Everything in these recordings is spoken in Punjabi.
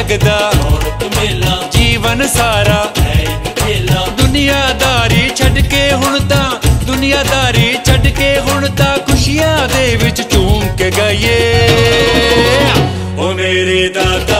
ਲੱਗਦਾ ਮੇਲਾ ਜੀਵਨ ਸਾਰਾ ਮੇਲਾ ਦੁਨੀਆਦਾਰੀ ਛੱਡ ਕੇ ਹੁਣ ਤਾਂ ਦੁਨੀਆਦਾਰੀ ਛੱਡ ਕੇ ਹੁਣ ਤਾਂ ਖੁਸ਼ੀਆਂ ਦੇ ਵਿੱਚ ਝੂਮ ਕੇ ਗਾਈਏ ਓ ਮੇਰੇ ਦਾਦਾ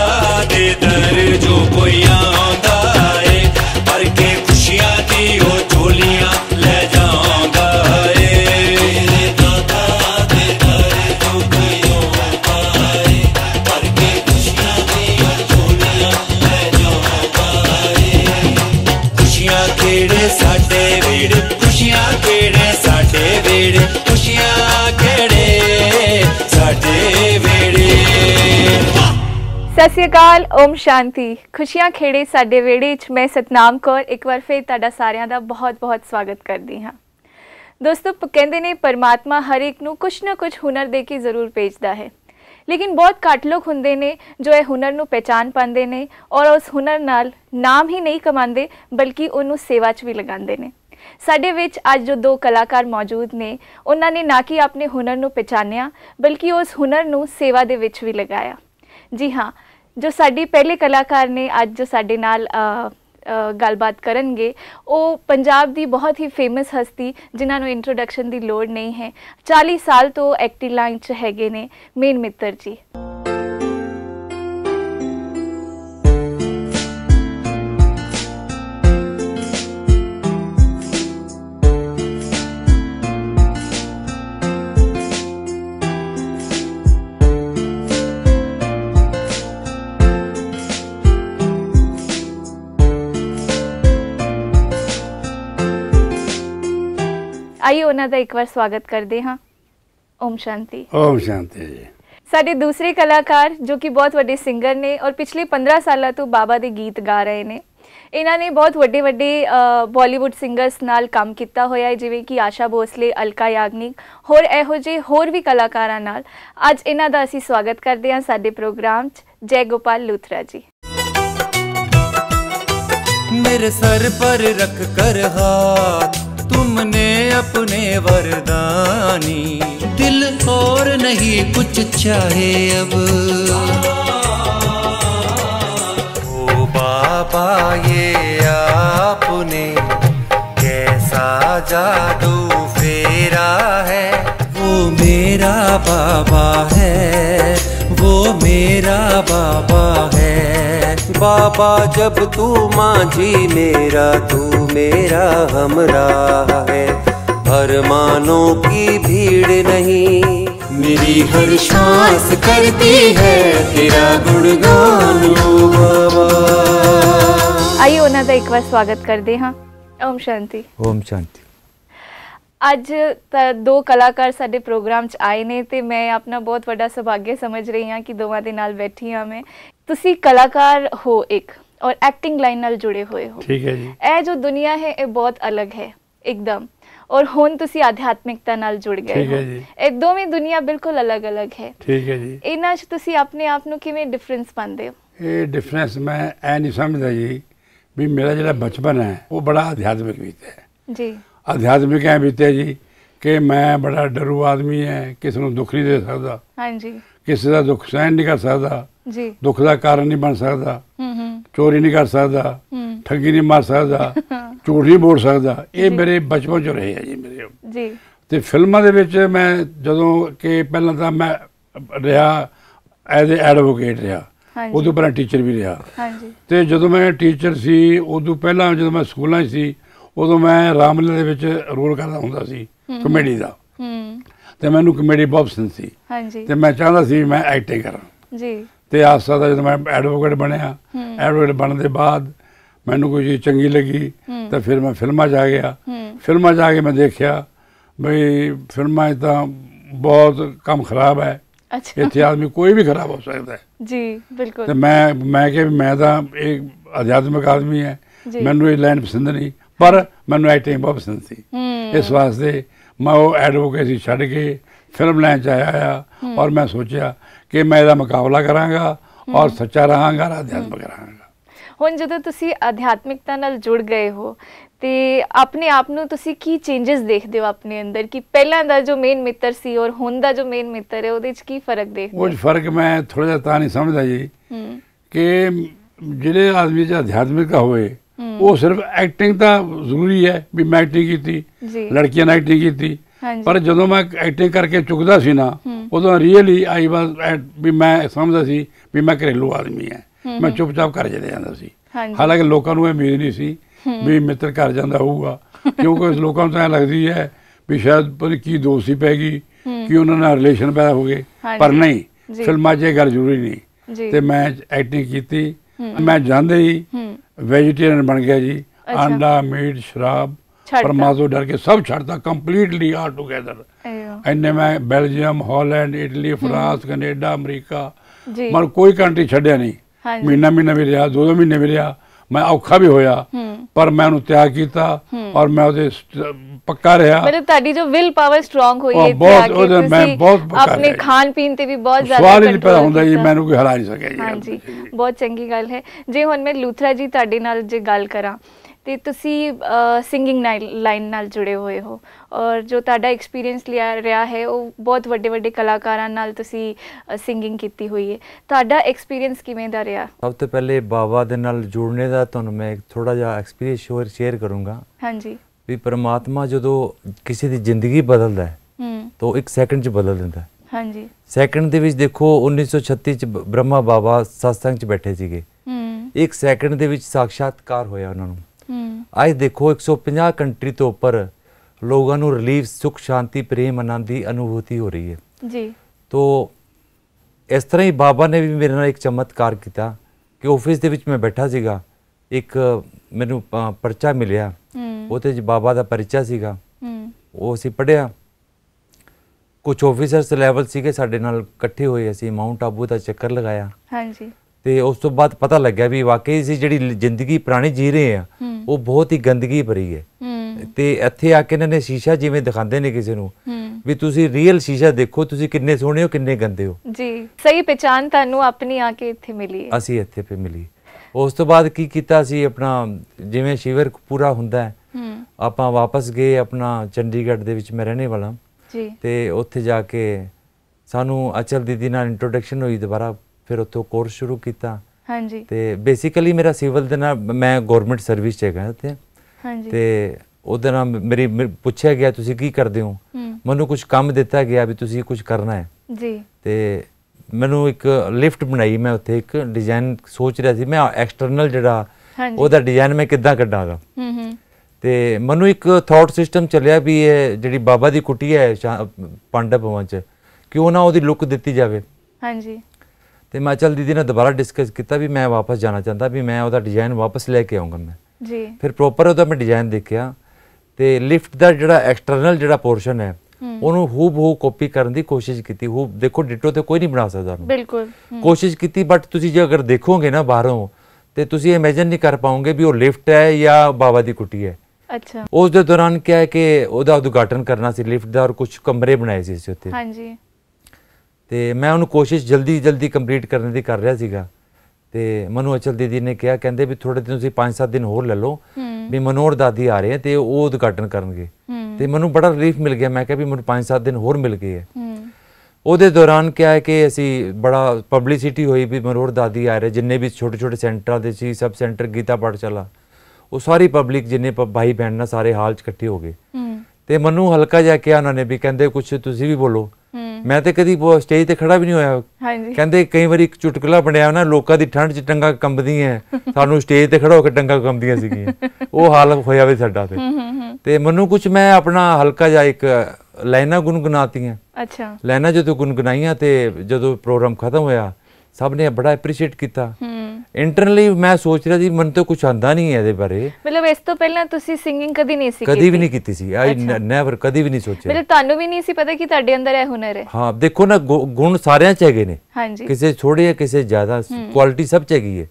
ਸਤਿ ਸ੍ਰੀ ਅਕਾਲ ਓਮ ਸ਼ਾਂਤੀ ਖੁਸ਼ੀਆਂ ਖੇੜੇ ਸਾਡੇ ਵੇੜੇ 'ਚ ਮੈਂ ਸਤਨਾਮ ਕੌਰ ਇੱਕ ਵਾਰ ਫੇਰ ਤੁਹਾਡਾ ਸਾਰਿਆਂ ਦਾ ਬਹੁਤ-ਬਹੁਤ ਸਵਾਗਤ ਕਰਦੀ ਹਾਂ ਦੋਸਤੋ ਕਹਿੰਦੇ ਨੇ ਪਰਮਾਤਮਾ ਹਰ ਇੱਕ ਨੂੰ ਕੁਛ ਨਾ ਕੁਛ ਹੁਨਰ ਦੇ ਕੇ ਜ਼ਰੂਰ ਭੇਜਦਾ ਹੈ ਲੇਕਿਨ ਬਹੁਤ ਘੱਟ ਲੋਕ ਹੁੰਦੇ ਨੇ ਜੋ ਇਹ ਹੁਨਰ ਨੂੰ ਪਛਾਣ ਪਾਉਂਦੇ ਨੇ ਔਰ ਉਸ ਹੁਨਰ ਨਾਲ ਨਾਮ ਹੀ ਨਹੀਂ ਕਮਾਉਂਦੇ ਬਲਕਿ ਉਹਨੂੰ ਸੇਵਾ 'ਚ ਵੀ ਲਗਾਉਂਦੇ ਨੇ ਸਾਡੇ ਵਿੱਚ ਅੱਜ ਜੋ ਦੋ ਕਲਾਕਾਰ ਮੌਜੂਦ ਨੇ ਉਹਨਾਂ ਨੇ ਨਾ ਕਿ ਆਪਣੇ ਹੁਨਰ ਨੂੰ ਪਛਾਣਿਆ ਬਲਕਿ ਉਸ ਹੁਨਰ ਨੂੰ ਸੇਵਾ ਦੇ ਵਿੱਚ ਵੀ ਲਗਾਇਆ ਜੀ ਹਾਂ ਜੋ ਸਾਡੀ ਪਹਿਲੇ ਕਲਾਕਾਰ ਨੇ ਅੱਜ ਜੋ ਸਾਡੇ ਨਾਲ ਗੱਲਬਾਤ ਕਰਨਗੇ ਉਹ ਪੰਜਾਬ ਦੀ ਬਹੁਤ ਹੀ ਫੇਮਸ ਹਸਤੀ ਜਿਨ੍ਹਾਂ ਨੂੰ ਇੰਟਰੋਡਕਸ਼ਨ ਦੀ ਲੋੜ ਨਹੀਂ ਹੈ 40 ਸਾਲ ਤੋਂ ਐਕਟਿੰਗ ਲਾਈਨ 'ਚ ਹੈਗੇ ਨੇ ਮੇਨ ਮਿੱਤਰ ਜੀ ਆਈ ਉਹਨਾਂ ਦਾ ਇੱਕ ਵਾਰ ਸਵਾਗਤ ਕਰਦੇ ਹਾਂ ਓਮ ਸ਼ਾਂਤੀ ਓਮ ਸ਼ਾਂਤੀ ਜੀ ਸਾਡੇ ਦੂਸਰੇ ਕਲਾਕਾਰ ਜੋ ਕਿ ਬਹੁਤ ਵੱਡੇ ਸਿੰਗਰ ਨੇ ਔਰ ਪਿਛਲੇ 15 ਸਾਲਾਂ ਤੋਂ ਬਾਬਾ ਦੇ ਗੀਤ ਗਾ ਰਹੇ ਨੇ ਇਹਨਾਂ ਨੇ ਬਹੁਤ ਵੱਡੇ ਵੱਡੇ ਬਾਲੀਵੁੱਡ ਸਿੰਗਰਸ ਨਾਲ ਕੰਮ ਕੀਤਾ ਹੋਇਆ ਹੈ ਜਿਵੇਂ ਕਿ ਆਸ਼ਾ ਬੋਸਲੇ ਅਲਕਾ ਯਾਗਨਿਕ ਹੋਰ ਇਹੋ ਜਿਹੇ ਹੋਰ ਵੀ ਕਲਾਕਾਰਾਂ ਨਾਲ ਅੱਜ ਇਹਨਾਂ ਦਾ ਅਸੀਂ ਸਵਾਗਤ ਕਰਦੇ ਹਾਂ ਸਾਡੇ ਪ੍ਰੋਗਰਾਮ 'ਚ ਜੈ ਗੋਪਾਲ ਲੂਥਰਾ ਜੀ ਮੇਰੇ ਸਰ ਪਰ ਰੱਖ ਕਰ हाथ तुमने अपने वरदानी दिल और नहीं कुछ चाहे अब ओ बाबा ये आपने कैसा जादू फेरा है वो मेरा बाबा है वो मेरा बाबा है बाबा जब तू माझी मेरा तू मेरा हमरा है हर मानो की भीड़ नहीं मेरी हर सांस करती है तेरा गुणगान बाबा आइए ਉਹਨਾਂ ਦਾ ਇੱਕ ਵਾਰ ਸਵਾਗਤ ਕਰਦੇ ਹਾਂ ਓਮ ਸ਼ਾਂਤੀ ਓਮ ਸ਼ਾਂਤੀ ਅੱਜ ਦੋ ਕਲਾਕਾਰ ਸਾਡੇ ਪ੍ਰੋਗਰਾਮ 'ਚ ਆਏ ਨੇ ਤੇ ਮੈਂ ਆਪਣਾ ਬਹੁਤ ਵੱਡਾ ਸੁਭਾਗਯ ਸਮਝ ਰਹੀ ਹਾਂ ਕਿ ਦੋਵਾਂ ਦੇ ਨਾਲ ਬੈਠੀ ਹਾਂ ਮੈਂ ਤੁਸੀਂ ਕਲਾਕਾਰ ਹੋ ਇੱਕ ਔਰ ਐਕਟਿੰਗ ਲਾਈਨ ਨਾਲ ਜੁੜੇ ਹੋਏ ਹੋ ਠੀਕ ਹੈ ਜੀ ਇਹ ਜੋ ਦੁਨੀਆ ਹੈ ਇਹ ਬਹੁਤ ਅਲੱਗ ਹੈ ਇੱਕਦਮ ਔਰ ਹੁਣ ਤੁਸੀਂ ਅਧਿਆਤਮਿਕਤਾ ਨਾਲ ਜੁੜ ਗਏ ਹੋ ਇਹ ਦੋਵੇਂ ਦੁਨੀਆ ਬਿਲਕੁਲ ਅਲੱਗ-ਅਲੱਗ ਹੈ ਠੀਕ ਹੈ ਜੀ ਇਹਨਾਂ 'ਚ ਤੁਸੀਂ ਆਪਣੇ ਆਪ ਨੂੰ ਕਿਵੇਂ ਡਿਫਰੈਂਸ ਪਾਉਂਦੇ ਹੋ ਇਹ ਡਿਫਰੈਂਸ ਮੈਂ ਐ ਨਹੀਂ ਸਮਝਦਾ ਜੀ ਵੀ ਮੇਰਾ ਜਿਹੜਾ ਬਚਪਨ ਹੈ ਉਹ ਬੜਾ ਅਧਿਆਤਮਿਕ ਬੀਤਿਆ ਹੈ ਜੀ ਅਧਿਆਤਮਿਕ ਐ ਬੀਤਿਆ ਜੀ ਕਿ ਮੈਂ ਬੜਾ ਡਰੂ ਆਦਮੀ ਹੈ ਕਿਸ ਨੂੰ ਦੁੱਖ ਨਹੀਂ ਦੇ ਸਕਦਾ ਹਾਂਜੀ ਕਿਸੇ ਦਾ ਦੁੱਖ ਸਹਿਣ ਨਹੀਂ ਕਰ ਸਕਦਾ ਜੀ ਦੁੱਖ ਦਾ ਕਾਰਨ ਨਹੀਂ ਬਣ ਸਕਦਾ ਹੂੰ ਹੂੰ ਚੋਰੀ ਨਹੀਂ ਕਰ ਸਕਦਾ ਠੱਗੀ ਨਹੀਂ ਮਾਰ ਸਕਦਾ ਝੂਠ ਨਹੀਂ ਬੋਲ ਸਕਦਾ ਇਹ ਮੇਰੇ ਬਚਪਨ ਚ ਰਹੇ ਆ ਜੀ ਮੇਰੇ ਜੀ ਤੇ ਫਿਲਮਾਂ ਦੇ ਵਿੱਚ ਮੈਂ ਜਦੋਂ ਕਿ ਪਹਿਲਾਂ ਤਾਂ ਮੈਂ ਰਿਹਾ ਐਜ਼ ਐਡਵੋਕੇਟ ਰਿਹਾ ਉਦੋਂ ਪਹਿਲਾਂ ਟੀਚਰ ਵੀ ਰਿਹਾ ਹਾਂਜੀ ਤੇ ਜਦੋਂ ਮੈਂ ਟੀਚਰ ਸੀ ਉਦੋਂ ਪਹਿਲਾਂ ਜਦੋਂ ਮੈਂ ਸਕੂਲਾਂ 'ਚ ਸੀ ਉਦੋਂ ਮੈਂ ਰਾਮਲੀਲਾ ਦੇ ਵਿੱਚ ਰੋਲ ਕਰਦਾ ਹੁੰਦਾ ਸੀ ਕਮੇਡੀ ਦਾ ਹੂੰ ਤੇ ਮੈਨੂੰ ਕਮੇਡੀ ਬਹੁਤ ਪਸੰਦ ਸੀ ਹਾਂਜੀ ਤੇ ਮੈਂ ਚਾਹੁੰਦਾ ਸੀ ਮੈਂ ਐਕਟਿੰਗ ਕਰਾਂ ਜੀ ਤੇ ਆਸਾ ਦਾ ਜਦੋਂ ਮੈਂ ਐਡਵੋਕੇਟ ਬਣਿਆ ਐਡਵੋਕੇਟ ਬਣਨ ਦੇ ਬਾਅਦ ਮੈਨੂੰ ਕੋਈ ਚੀਜ਼ ਚੰਗੀ ਲੱਗੀ ਤਾਂ ਫਿਰ ਮੈਂ ਫਿਲਮਾਂ 'ਚ ਆ ਗਿਆ ਫਿਲਮਾਂ 'ਚ ਆ ਕੇ ਮੈਂ ਦੇਖਿਆ ਬਈ ਫਿਲਮਾਂ 'ਚ ਤਾਂ ਬਹੁਤ ਕੰਮ ਖਰਾਬ ਹੈ ਅੱਛਾ ਇੱਥੇ ਆਦਮੀ ਕੋਈ ਵੀ ਖਰਾਬ ਹੋ ਸਕਦਾ ਹੈ ਜੀ ਬਿਲਕੁਲ ਤੇ ਮੈਂ ਮੈਂ ਕਿ ਮੈਂ ਤਾਂ ਇੱਕ ਅਧਿਆਤਮਿਕ ਆਦਮੀ ਹੈ ਮੈਨੂੰ ਇਹ ਲਾਈਨ ਪਸੰਦ ਨਹੀਂ ਪਰ ਮੈਨੂੰ ਐਕਟਿੰਗ ਬਹੁਤ ਪਸੰਦ ਸੀ ਇਸ ਵਾਸਤੇ ਮੈਂ ਉਹ ਐਡਵੋਕੇਸੀ ਛੱਡ ਕੇ ਫਿਲਮ ਲੈਣ ਚ ਆਇਆ ਆ ਔਰ ਮੈਂ ਸੋਚਿਆ ਕਿ ਮੈਂ ਇਹਦਾ ਮੁਕਾਬਲਾ ਕਰਾਂਗਾ ਔਰ ਸੱਚਾ ਰਹਾਂਗਾ ਅਧਿਆਤਮਿਕ ਰਹਾਂਗਾ ਹੁਣ ਜਦੋਂ ਤੁਸੀਂ ਅਧਿਆਤਮਿਕਤਾ ਨਾਲ ਜੁੜ ਗਏ ਹੋ ਤੇ ਆਪਣੇ ਆਪ ਨੂੰ ਤੁਸੀਂ ਕੀ ਚੇਂਜਸ ਦੇਖਦੇ ਹੋ ਆਪਣੇ ਅੰਦਰ ਕਿ ਪਹਿਲਾਂ ਦਾ ਜੋ ਮੇਨ ਮਿੱਤਰ ਸੀ ਔਰ ਹੁਣ ਦਾ ਜੋ ਮੇਨ ਮਿੱਤਰ ਹੈ ਉਹਦੇ ਵਿੱਚ ਕੀ ਫਰਕ ਦੇਖਦੇ ਹੋ ਉਹ ਫਰਕ ਮੈਂ ਥੋੜਾ ਜਿਹਾ ਤਾਂ ਨਹੀਂ ਸਮਝਦਾ ਜੀ ਕਿ ਜਿਹੜੇ ਆਦਮੀ ਜਿਹੜਾ ਅਧਿਆਤਮਿਕਾ ਹੋਵੇ ਉਹ ਸਿਰਫ ਐਕਟਿੰਗ ਤਾਂ ਜ਼ਰੂਰੀ ਹੈ ਵੀ ਮੈਂ ਐਕਟਿੰਗ ਕੀਤੀ ਲੜਕੀਆਂ ਨੇ ਐਕਟਿੰਗ ਕੀਤੀ ਪਰ ਜਦੋਂ ਮੈਂ ਐਕਟਿੰਗ ਕਰਕੇ ਚੁੱਕਦਾ ਸੀ ਨਾ ਉਦੋਂ ਰੀਅਲੀ ਆਈ ਵਾਸ ਵੀ ਮੈਂ ਸਮਝਦਾ ਸੀ ਵੀ ਮੈਂ ਘਰੇਲੂ ਆਦਮੀ ਹਾਂ ਮੈਂ ਚੁੱਪਚਾਪ ਕਰ ਜਾਂਦਾ ਸੀ ਹਾਲਾਂਕਿ ਲੋਕਾਂ ਨੂੰ ਇਹ ਉਮੀਦ ਨਹੀਂ ਸੀ ਵੀ ਮਿੱਤਰ ਘਰ ਜਾਂਦਾ ਹੋਊਗਾ ਕਿਉਂਕਿ ਲੋਕਾਂ ਨੂੰ ਤਾਂ ਲੱਗਦੀ ਹੈ ਵੀ ਸ਼ਾਇਦ ਪਰ ਕੀ ਦੋਸਤੀ ਪੈ ਗਈ ਕਿ ਉਹਨਾਂ ਨਾਲ ਰਿਲੇਸ਼ਨ ਪੈਦਾ ਹੋ ਗਏ ਪਰ ਨਹੀਂ ਫਿਲਮਾਂ 'ਚ ਇਹ ਗੱਲ ਜ਼ਰੂਰੀ ਨਹੀਂ ਤੇ ਮੈਂ ਐਕਟਿੰਗ ਕੀਤੀ ਮੈਂ ਜਾਂਦੇ ਹੀ वेजिटेरियन बन गया जी अच्छा। अंडा मीट शराब परमाजो डर के सब छड़ता कंप्लीटली ऑल टुगेदर इनने में Belgium Holland Italy France Canada America ਮਰ ਕੋਈ ਕੰਟਰੀ ਛੱਡਿਆ ਨਹੀਂ ਮਹੀਨਾ ਮਹੀਨਾ ਵੀ ਰਿਹਾ ਦੋ ਦੋ ਮਹੀਨੇ ਵੀ ਰਿਹਾ ਮੈਂ ਔਖਾ ਵੀ ਹੋਇਆ ਪਰ ਮੈਂ ਉਹਨੂੰ ਤਿਆਗ ਕੀਤਾ ਔਰ ਮੈਂ ਉਹਦੇ ਪੱਕਾ ਰਿਹਾ ਮਤਲਬ ਤੁਹਾਡੀ ਜੋ ਵਿਲ ਪਾਵਰ ਸਟਰੋਂਗ ਹੋਈ ਹੈ ਬਹੁਤ ਮੈਂ ਬਹੁਤ ਪੱਕਾ ਆਪਣੇ ਖਾਣ ਪੀਣ ਤੇ ਵੀ ਬਹੁਤ ਜ਼ਿਆਦਾ ਸਵਾਲ ਹੀ ਪੈਦਾ ਹੁੰਦਾ ਜੀ ਮੈਨੂੰ ਕੋਈ ਹਰਾ ਨਹੀਂ ਸਕਿਆ ਜੀ ਹਾਂਜੀ ਬਹੁਤ ਚੰਗੀ ਗੱਲ ਹੈ ਜੇ ਹੁਣ ਮੈਂ ਲੂਥਰਾ ਜੀ ਤੁਹਾਡੇ ਨਾਲ ਜੇ ਗੱਲ ਕਰਾਂ ਤੇ ਤੁਸੀਂ ਸਿੰਗਿੰਗ ਲਾਈਨ ਨਾਲ ਜੁੜੇ ਹੋਏ ਹੋ ਔਰ ਜੋ ਤੁਹਾਡਾ ਐਕਸਪੀਰੀਅੰਸ ਲਿਆ ਰਿਹਾ ਹੈ ਉਹ ਬਹੁਤ ਵੱਡੇ ਵੱਡੇ ਕਲਾਕਾਰਾਂ ਨਾਲ ਤੁਸੀਂ ਸਿੰਗਿੰਗ ਕੀਤੀ ਹੋਈ ਹੈ ਤੁਹਾਡਾ ਐਕਸਪੀਰੀਅੰਸ ਕਿਵੇਂ ਦਾ ਰਿਹਾ ਸਭ ਤੋਂ ਪਹਿਲੇ ਬਾਬਾ ਦੇ ਨਾਲ ਜੁੜਨੇ ਦਾ ਤੁਹਾਨੂੰ ਮੈਂ ਥੋੜਾ ਜਿਹਾ ਐਕਸਪੀਰੀਅੰਸ ਸ਼ੇਅਰ ਕਰੂੰਗਾ ਹਾਂਜੀ ਵੀ ਪਰਮਾਤਮਾ ਜਦੋਂ ਕਿਸੇ ਦੀ ਜ਼ਿੰਦਗੀ ਬਦਲਦਾ ਹੈ ਤਾਂ ਇੱਕ ਸੈਕਿੰਡ 'ਚ ਬਦਲ ਦਿੰਦਾ ਹਾਂਜੀ ਸੈਕਿੰਡ ਦੇ ਵਿੱਚ ਦੇਖੋ 1936 'ਚ ਬ੍ਰਹਮਾ ਬਾਬਾ ਸਤਸੰਗ 'ਚ ਬੈਠੇ ਸੀਗੇ ਇੱਕ ਸੈਕਿੰਡ ਦੇ ਵਿੱਚ ਸਾਖਸ਼ਾਤਕਾਰ ਹੋਇਆ ਉਹਨਾਂ ਨੂੰ ਅੱਜ ਦੇਖੋ 150 ਕੰਟਰੀ ਤੋਂ ਉੱਪਰ ਲੋਕਾਂ ਨੂੰ ਰਿਲੀਫ ਸੁਖ ਸ਼ਾਂਤੀ ਪ੍ਰੇਮ ਆਨੰਦ ਦੀ ਅਨੁਭੂਤੀ ਹੋ ਰਹੀ ਹੈ ਜੀ ਤੋਂ ਇਸ ਤਰ੍ਹਾਂ ਹੀ ਬਾਬਾ ਨੇ ਵੀ ਮੇਰੇ ਨਾਲ ਇੱਕ ਚਮਤਕਾਰ ਕੀਤਾ ਕਿ ਆਫਿਸ ਦੇ ਵਿੱਚ ਮੈਂ ਬੈਠਾ ਸੀਗਾ ਇੱਕ ਮੈਨੂੰ ਪਰਚਾ ਮਿਲਿਆ ਉਹਤੇ ਜੀ ਬਾਬਾ ਦਾ ਪਰਚਾ ਸੀਗਾ ਉਹ ਅਸੀਂ ਪੜਿਆ ਕੁਝ ਆਫੀਸਰਸ ਲੈਵਲ ਸੀਗੇ ਸਾਡੇ ਨਾਲ ਇਕੱਠੇ ਹੋਏ ਅਸੀਂ ਮਾਉਂਟ ਆਬੂ ਦਾ ਚੱਕਰ ਲਗਾਇਆ ਹਾਂਜੀ ਤੇ ਉਸ ਤੋਂ ਬਾਅਦ ਪਤਾ ਲੱਗਿਆ ਵੀ ਵਾਕਈ ਸੀ ਜਿਹੜੀ ਜ਼ਿੰਦਗੀ ਪੁਰਾਣੀ ਜੀ ਰਹੇ ਆ ਉਹ ਬਹੁਤ ਹੀ ਗੰਦਗੀ ਭਰੀ ਹੈ ਤੇ ਇੱਥੇ ਆ ਕੇ ਇਹਨਾਂ ਨੇ ਸ਼ੀਸ਼ਾ ਜਿਵੇਂ ਦਿਖਾਉਂਦੇ ਨੇ ਕਿਸੇ ਨੂੰ ਵੀ ਤੁਸੀਂ ਰੀਅਲ ਸ਼ੀਸ਼ਾ ਦੇਖੋ ਤੁਸੀਂ ਕਿੰਨੇ ਸੋਹਣੇ ਹੋ ਕਿੰਨੇ ਗੰਦੇ ਹੋ ਜੀ ਸਹੀ ਪਛਾਣ ਤੁਹਾਨੂੰ ਆਪਣੀ ਆ ਕੇ ਇੱਥੇ ਮਿਲੀ ਅਸੀਂ ਇੱਥੇ ਪੇ ਮਿਲੀ ਉਸ ਤੋਂ ਬਾਅਦ ਕੀ ਕੀਤਾ ਸੀ ਆਪਣਾ ਜਿਵੇਂ ਸ਼ਿਵਰ ਪੂਰਾ ਹੁੰਦਾ ਹੈ ਆਪਾਂ ਵਾਪਸ ਗਏ ਆਪਣਾ ਚੰਡੀਗੜ੍ਹ ਦੇ ਵਿੱਚ ਮੈਂ ਰਹਿਣੇ ਵਾਲਾ ਜੀ ਤੇ ਉੱਥੇ ਜਾ ਕੇ ਸਾਨੂੰ ਅਚਲ ਦੀਦੀ ਨਾਲ ਇੰਟਰੋਡਕਸ਼ਨ ਹੋਈ ਦੁਬਾਰਾ ਫਿਰ ਉੱਥੋਂ ਕੋਰਸ ਸ਼ੁਰੂ ਕੀਤਾ ਹਾਂਜੀ ਤੇ ਬੇਸਿਕਲੀ ਮੇਰਾ ਸਿਵਲ ਦੇ ਨਾਲ ਮੈਂ ਗਵਰਨਮੈਂਟ ਸਰਵਿਸ ਚ ਹੈਗਾ ਤੇ ਹਾਂਜੀ ਤੇ ਉਹਦੇ ਨਾਲ ਮੇਰੀ ਪੁੱਛਿਆ ਗਿਆ ਤੁਸੀਂ ਕੀ ਕਰਦੇ ਹੋ ਮੈਨੂੰ ਕੁਝ ਕੰਮ ਦਿੱਤਾ ਗਿਆ ਵੀ ਤੁਸੀਂ ਕੁਝ ਕਰਨਾ ਹੈ ਜੀ ਤੇ ਮੈਨੂੰ ਇੱਕ ਲਿਫਟ ਬਣਾਈ ਮੈਂ ਉੱਥੇ ਇੱਕ ਡਿਜ਼ਾਈਨ ਸੋਚ ਰਿਹਾ ਸੀ ਮੈਂ ਐਕਸਟਰਨਲ ਜਿਹੜਾ ਉਹਦਾ ਡਿਜ਼ਾਈਨ ਮੈਂ ਕਿੱਦਾਂ ਕੱਢਾਂਗਾ ਹੂੰ ਹੂੰ ਤੇ ਮੈਨੂੰ ਇੱਕ ਥਾਟ ਸਿਸਟਮ ਚੱਲਿਆ ਵੀ ਇਹ ਜਿਹੜੀ ਬਾਬਾ ਦੀ ਕੁਟੀ ਹੈ ਪੰਡਪ ਵਿੱਚ ਕਿਉਂ ਨਾ ਉਹਦੀ ਲੁੱਕ ਦਿੱਤੀ ਜਾਵੇ ਹਾਂਜੀ ਤੇ ਮੈਂ ਚਲ ਦੀਦੀ ਨਾਲ ਦੁਬਾਰਾ ਡਿਸਕਸ ਕੀਤਾ ਵੀ ਮੈਂ ਵਾਪਸ ਜਾਣਾ ਚਾਹੁੰਦਾ ਵੀ ਮੈਂ ਉਹਦਾ ਡਿਜ਼ਾਈਨ ਵਾਪਸ ਲੈ ਕੇ ਆਉਂਗਾ ਮੈਂ ਜੀ ਫਿਰ ਪ੍ਰੋਪਰ ਉਹਦਾ ਮੈਂ ਡਿਜ਼ਾਈਨ ਦੇਖਿਆ ਤੇ ਲਿਫਟ ਦਾ ਜਿਹੜਾ ਐਕਸਟਰਨਲ ਜਿਹੜਾ ਪੋਰਸ਼ਨ ਹੈ ਉਹਨੂੰ ਹੂਬ ਹੂ ਕਾਪੀ ਕਰਨ ਦੀ ਕੋਸ਼ਿਸ਼ ਕੀਤੀ ਹੂਬ ਦੇਖੋ ਡਿਟੋ ਤੇ ਕੋਈ ਨਹੀਂ ਬਣਾ ਸਕਦਾ ਨੂੰ ਬਿਲਕੁਲ ਕੋਸ਼ਿਸ਼ ਕੀਤੀ ਬਟ ਤੁਸੀਂ ਜੇ ਅਗਰ ਦੇਖੋਗੇ ਨਾ ਬਾਹਰੋਂ ਤੇ ਤੁਸੀਂ ਇਮੇਜਿਨ ਨਹੀਂ ਕਰ ਪਾਓਗੇ ਵੀ ਉਹ ਲਿਫਟ ਹੈ ਜਾਂ ਬਾਬਾ ਦੀ ਕੁਟੀ ਹੈ ਅੱਛਾ ਉਸ ਦੇ ਦੌਰਾਨ ਕੀ ਹੈ ਕਿ ਉਹਦਾ ਉਦਘਾਟਨ ਕਰਨਾ ਸੀ ਲਿਫਟ ਦਾ ਔਰ ਕੁਝ ਕਮਰੇ ਬਣਾਏ ਸੀ ਇਸ ਉੱਤੇ ਹਾਂਜੀ ਤੇ ਮੈਂ ਉਹਨੂੰ ਕੋਸ਼ਿਸ਼ ਜਲਦੀ ਜਲਦੀ ਕੰਪਲੀਟ ਕਰਨ ਦੀ ਕਰ ਰਿਹਾ ਸੀਗਾ ਤੇ ਮਨੂ ਅਚਲ ਦੀਦੀ ਨੇ ਕਿਹਾ ਕਹਿੰਦੇ ਵੀ ਥੋੜੇ ਦਿਨ ਤੁਸੀਂ 5-7 ਦਿਨ ਹੋਰ ਲੈ ਲਓ ਵੀ ਮਨੋਰ ਦਾਦੀ ਆ ਰਹੇ ਤੇ ਉਹ ਉਦਘਾਟਨ ਕਰਨਗੇ ਤੇ ਮੈਨੂੰ ਬੜਾ ਰਿਲੀਫ ਮਿਲ ਗਿਆ ਮੈਂ ਕਿਹਾ ਵੀ ਮੈਨੂੰ 5-7 ਦਿਨ ਹੋਰ ਮਿਲ ਗਏ ਹੂੰ ਉਹਦੇ ਦੌਰਾਨ ਕਿਹਾ ਕਿ ਅਸੀਂ ਬੜਾ ਪਬਲਿਸਿਟੀ ਹੋਈ ਵੀ ਮਰੋੜ ਦਾਦੀ ਆ ਰਹੇ ਜਿੰਨੇ ਵੀ ਛੋਟੇ ਛੋਟੇ ਸੈਂਟਰਾਂ ਦੇ ਸੀ ਸਬ ਸੈਂਟਰ ਗੀਤਾ ਪੜ ਚਲਾ ਉਹ ਸਾਰੀ ਪਬਲਿਕ ਜਿੰਨੇ ਭਾਈ ਭੈਣ ਨਾਲ ਸਾਰੇ ਹਾਲ ਚ ਇਕੱਠੇ ਹੋ ਗਏ ਹੂੰ ਤੇ ਮੈਨੂੰ ਹਲਕਾ ਜਿਹਾ ਕਿਹਾ ਉਹਨਾਂ ਨੇ ਵੀ ਕਹਿੰਦੇ ਕੁਝ ਤੁਸੀਂ ਵੀ ਬੋਲੋ ਮੈਂ ਤੇ ਕਦੀ ਸਟੇਜ ਤੇ ਖੜਾ ਵੀ ਨਹੀਂ ਹੋਇਆ ਕਹਿੰਦੇ ਕਈ ਵਾਰੀ ਇੱਕ ਚੁਟਕਲਾ ਬਣਿਆ ਨਾ ਲੋਕਾਂ ਦੀ ਠੰਡ 'ਚ ਟੰਗਾ ਕੰਬਦੀਆਂ ਸਾਨੂੰ ਸਟੇਜ ਤੇ ਖੜਾ ਹੋ ਕੇ ਟੰਗਾ ਕੰਬਦੀਆਂ ਸੀਗੀਆਂ ਉਹ ਹਾਲ ਹੋਇਆ ਵੀ ਸਾਡਾ ਤੇ ਤੇ ਮੈਨੂੰ ਕੁਝ ਮੈਂ ਆਪਣਾ ਹਲਕਾ ਜਿਹਾ ਇੱਕ ਲਾਈਨਾਂ ਹੈ ਅੱਛਾ ਲੈਣਾ ਜਦੋਂ ਗੁੰਗਨਾਈਆਂ ਤੇ ਜਦੋਂ ਪ੍ਰੋਗਰਾਮ ਖਤਮ ਹੋਇਆ ਸਭ ਨੇ ਬੜਾ ਐਪਰੀਸ਼ੀਏਟ ਕੀਤਾ ਇੰਟਰਨਲੀ ਮੈਂ ਸੋਚ ਰਿਹਾ ਸੀ ਮਨ ਤੇ ਕੁਝ ਆਂਦਾ ਨਹੀਂ ਹੈ ਇਹਦੇ ਬਾਰੇ ਮਤਲਬ ਇਸ ਤੋਂ ਪਹਿਲਾਂ ਤੁਸੀਂ ਸਿੰਗਿੰਗ ਕਦੀ ਨਹੀਂ ਸੀ ਕਦੀ ਵੀ ਨਹੀਂ ਕੀਤੀ ਸੀ ਆਈ ਨੈਵਰ ਕਦੀ ਵੀ ਨਹੀਂ ਸੋਚਿਆ ਮਤਲਬ ਤੁਹਾਨੂੰ ਵੀ ਨਹੀਂ ਸੀ ਪਤਾ ਕਿ ਤੁਹਾਡੇ ਅੰਦਰ ਇਹ ਹੁਨਰ ਹੈ ਹਾਂ ਦੇਖੋ ਨਾ ਗੁਣ ਸਾਰਿਆਂ ਚ ਹੈਗੇ ਨੇ ਹਾਂਜੀ ਕਿਸੇ ਥੋੜੇ ਆ ਕਿਸੇ ਜ਼ਿਆਦਾ ਕੁਆਲਿਟੀ ਸਭ ਚ ਹੈਗੀ ਹੈ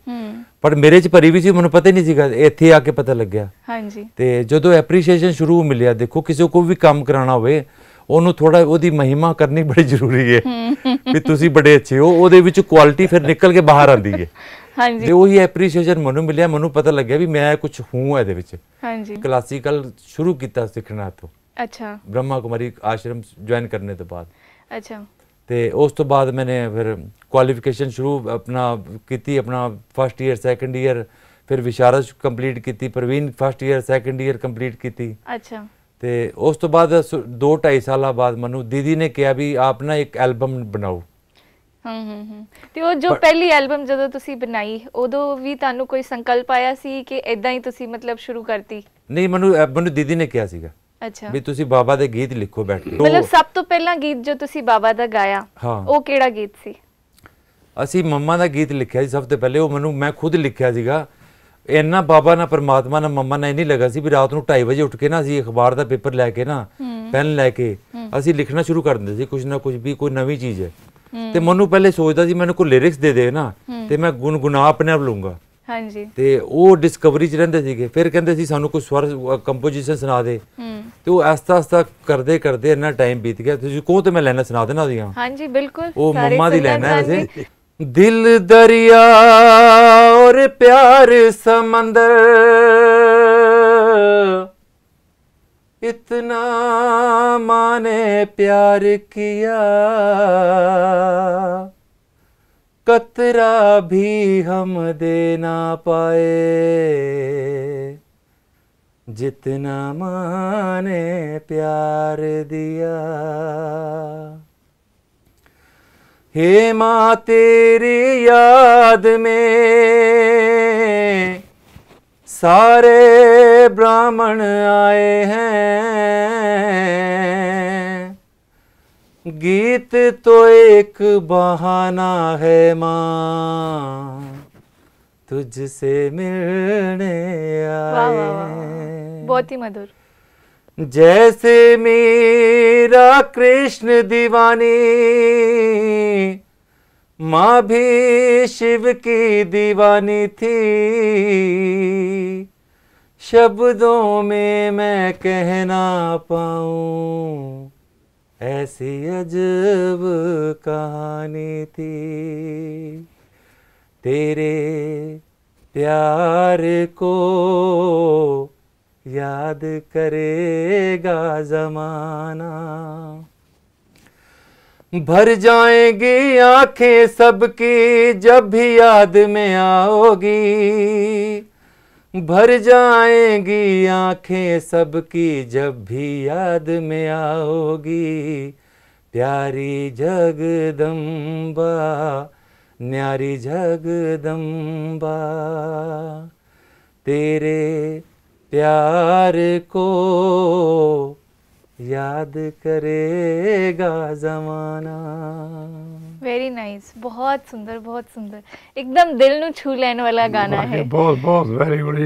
ਪਰ ਮੇਰੇ ਚ ਭਰੀ ਵੀ ਸੀ ਮੈਨੂੰ ਪਤਾ ਨਹੀਂ ਸੀਗਾ ਇੱਥੇ ਆ ਕੇ ਪਤਾ ਲੱਗਿਆ ਹਾਂਜੀ ਤੇ ਜਦੋਂ ਐਪਰੀਸ਼ੀਏਸ਼ਨ ਸ਼ੁਰੂ ਮਿਲਿਆ ਦੇਖੋ ਕਿਸੇ ਕੋਈ ਵੀ ਕੰਮ ਕਰਾਣਾ ਹੋਵੇ ਉਹਨੂੰ ਥੋੜਾ ਉਹਦੀ ਮਹਿਮਾ ਕਰਨੀ ਬੜੀ ਜ਼ਰੂਰੀ ਹੈ ਵੀ ਤੁਸੀਂ ਬੜੇ ਅੱਛੇ ਹੋ ਉਹਦੇ ਵਿੱਚ ਕੁਆਲਿਟੀ ਫਿਰ ਨਿਕਲ ਕੇ ਬਾਹਰ ਆਂਦੀ ਹੈ ਹਾਂਜੀ ਤੇ ਉਹੀ ਐਪਰੀਸ਼ੀਏਸ਼ਨ ਮੈਨੂੰ ਮਿਲਿਆ ਮੈਨੂੰ ਪਤਾ ਲੱਗਿਆ ਵੀ ਮੈਂ ਕੁਝ ਹੂੰ ਇਹਦੇ ਵਿੱਚ ਹਾਂਜੀ ਕਲਾਸੀਕਲ ਸ਼ੁਰੂ ਕੀਤਾ ਸਿੱਖਣਾ ਤੋਂ ਅੱਛਾ ਬ੍ਰਹਮਾ ਕੁਮਾਰੀ ਆਸ਼ਰਮ ਜੁਆਇਨ ਕਰਨੇ ਤੋਂ ਬਾਅਦ ਅੱਛਾ ਤੇ ਉਸ ਤੋਂ ਬਾਅਦ ਮੈਨੇ ਫਿਰ ਕੁਆਲੀਫਿਕੇਸ਼ਨ ਸ਼ੁਰੂ ਆਪਣਾ ਕੀਤੀ ਆਪਣਾ ਫਸਟ ਈਅਰ ਸੈਕੰਡ ਈਅਰ ਫਿਰ ਵਿਸ਼ਾਰਦ ਕੰਪਲੀਟ ਕੀਤੀ Praveen first year second year complete ਕੀਤੀ ਅੱਛਾ ਤੇ ਉਸ ਤੋਂ ਬਾਅਦ 2 2.5 ਸਾਲਾਂ ਬਾਅਦ ਮਨੂੰ ਦੀਦੀ ਨੇ ਕਿਹਾ ਵੀ ਆਪ ਨਾ ਇੱਕ ਐਲਬਮ ਬਣਾਓ ਹੂੰ ਹੂੰ ਤੇ ਉਹ ਜੋ ਪਹਿਲੀ ਐਲਬਮ ਜਦੋਂ ਤੁਸੀਂ ਬਣਾਈ ਉਦੋਂ ਵੀ ਤੁਹਾਨੂੰ ਕੋਈ ਸੰਕਲਪ ਆਇਆ ਸੀ ਕਿ ਇਦਾਂ ਹੀ ਤੁਸੀਂ ਮਤਲਬ ਸ਼ੁਰੂ ਕਰਤੀ ਨਹੀਂ ਮੈਨੂੰ ਮੈਨੂੰ ਦੀਦੀ ਨੇ ਕਿਹਾ ਸੀਗਾ ਅੱਛਾ ਵੀ ਤੁਸੀਂ ਬਾਬਾ ਦੇ ਗੀਤ ਲਿਖੋ ਬੈਠ ਕੇ ਮਤਲਬ ਸਭ ਤੋਂ ਪਹਿਲਾਂ ਗੀਤ ਜੋ ਤੁਸੀਂ ਬਾਬਾ ਦਾ ਗਾਇਆ ਉਹ ਕਿਹੜਾ ਗੀਤ ਸੀ ਅਸੀਂ ਮੰਮਾ ਦਾ ਗੀਤ ਲਿਖਿਆ ਸੀ ਸਭ ਤੋਂ ਪਹਿਲੇ ਉਹ ਮੈਨੂੰ ਮੈਂ ਖੁਦ ਲਿਖਿਆ ਸੀਗਾ ਇੰਨਾ ਬਾਬਾ ਨਾ ਪਰਮਾਤਮਾ ਨਾ ਮੰਮਾ ਨਾ ਨਹੀਂ ਲੱਗਾ ਸੀ ਵੀ ਰਾਤ ਨੂੰ 2:30 ਵਜੇ ਉੱਠ ਕੇ ਨਾ ਅਸੀਂ ਅਖਬਾਰ ਦਾ ਪੇਪਰ ਲੈ ਕੇ ਨਾ ਪੈਨ ਲੈ ਕੇ ਅਸੀਂ ਲਿਖਣਾ ਸ਼ੁਰੂ ਕਰ ਦਿੰਦੇ ਸੀ ਕੁਝ ਨਾ ਕੁਝ ਵੀ ਕੋਈ ਨਵੀਂ ਚੀਜ਼ ਹੈ ਤੇ ਮੈਨੂੰ ਪਹਿਲੇ ਸੋਚਦਾ ਸੀ ਮੈਨੂੰ ਕੋਈ ਲਿਰਿਕਸ ਦੇ ਦੇ ਨਾ ਤੇ ਮੈਂ ਗੁੰਗੁਨਾ ਆਪਣੇ ਆਪ ਲੂੰਗਾ ਹਾਂਜੀ ਤੇ ਉਹ ਡਿਸਕਵਰੀ ਚ ਰਹਿੰਦੇ ਸੀਗੇ ਫਿਰ ਕਹਿੰਦੇ ਸੀ ਸਾਨੂੰ ਕੋਈ ਸਵਰ ਕੰਪੋਜੀਸ਼ਨ ਸੁਣਾ ਦੇ ਤੇ ਉਹ ਐਸਾ ਐਸਾ ਕਰਦੇ ਕਰਦੇ ਇੰਨਾ ਟਾਈਮ ਬੀਤ ਗਿਆ ਤੁਸੀਂ ਕੋਹ ਤੇ ਮੈਂ ਲੈਣਾ ਸੁਣਾ ਦੇਣਾ ਉਹਦੀਆਂ ਹਾਂਜੀ ਬਿਲਕੁਲ ਉਹ ਮੰਮਾ ਦੀ ਲੈਣਾ ਹੈ ਜੀ ਦਿਲ ਦਰਿਆ ਔਰ ਪਿਆਰ ਸਮੁੰਦਰ इतना माने प्यार किया कतरा भी हम दे ना पाए जितना माने प्यार दिया हे माँ तेरी याद में सारे ब्राह्मण आए हैं गीत तो एक बहाना है माँ तुझसे मिलने आए बहुत ही मधुर जैसे मेरा कृष्ण दीवानी माँ भी शिव की दीवानी थी शब्दों में मैं कहना पाऊँ ऐसी अजब कहानी थी तेरे प्यार को याद करेगा ज़माना भर जाएंगी आंखें सबकी जब भी याद में आओगी भर जाएंगी आंखें सबकी जब भी याद में आओगी प्यारी जगदम्बा न्यारी जगदम्बा तेरे प्यार को याद करेगा जमाना वेरी नाइस nice. बहुत सुंदर बहुत सुंदर एकदम दिल नु छू लेने वाला गाना है बहुत बहुत वेरी गुड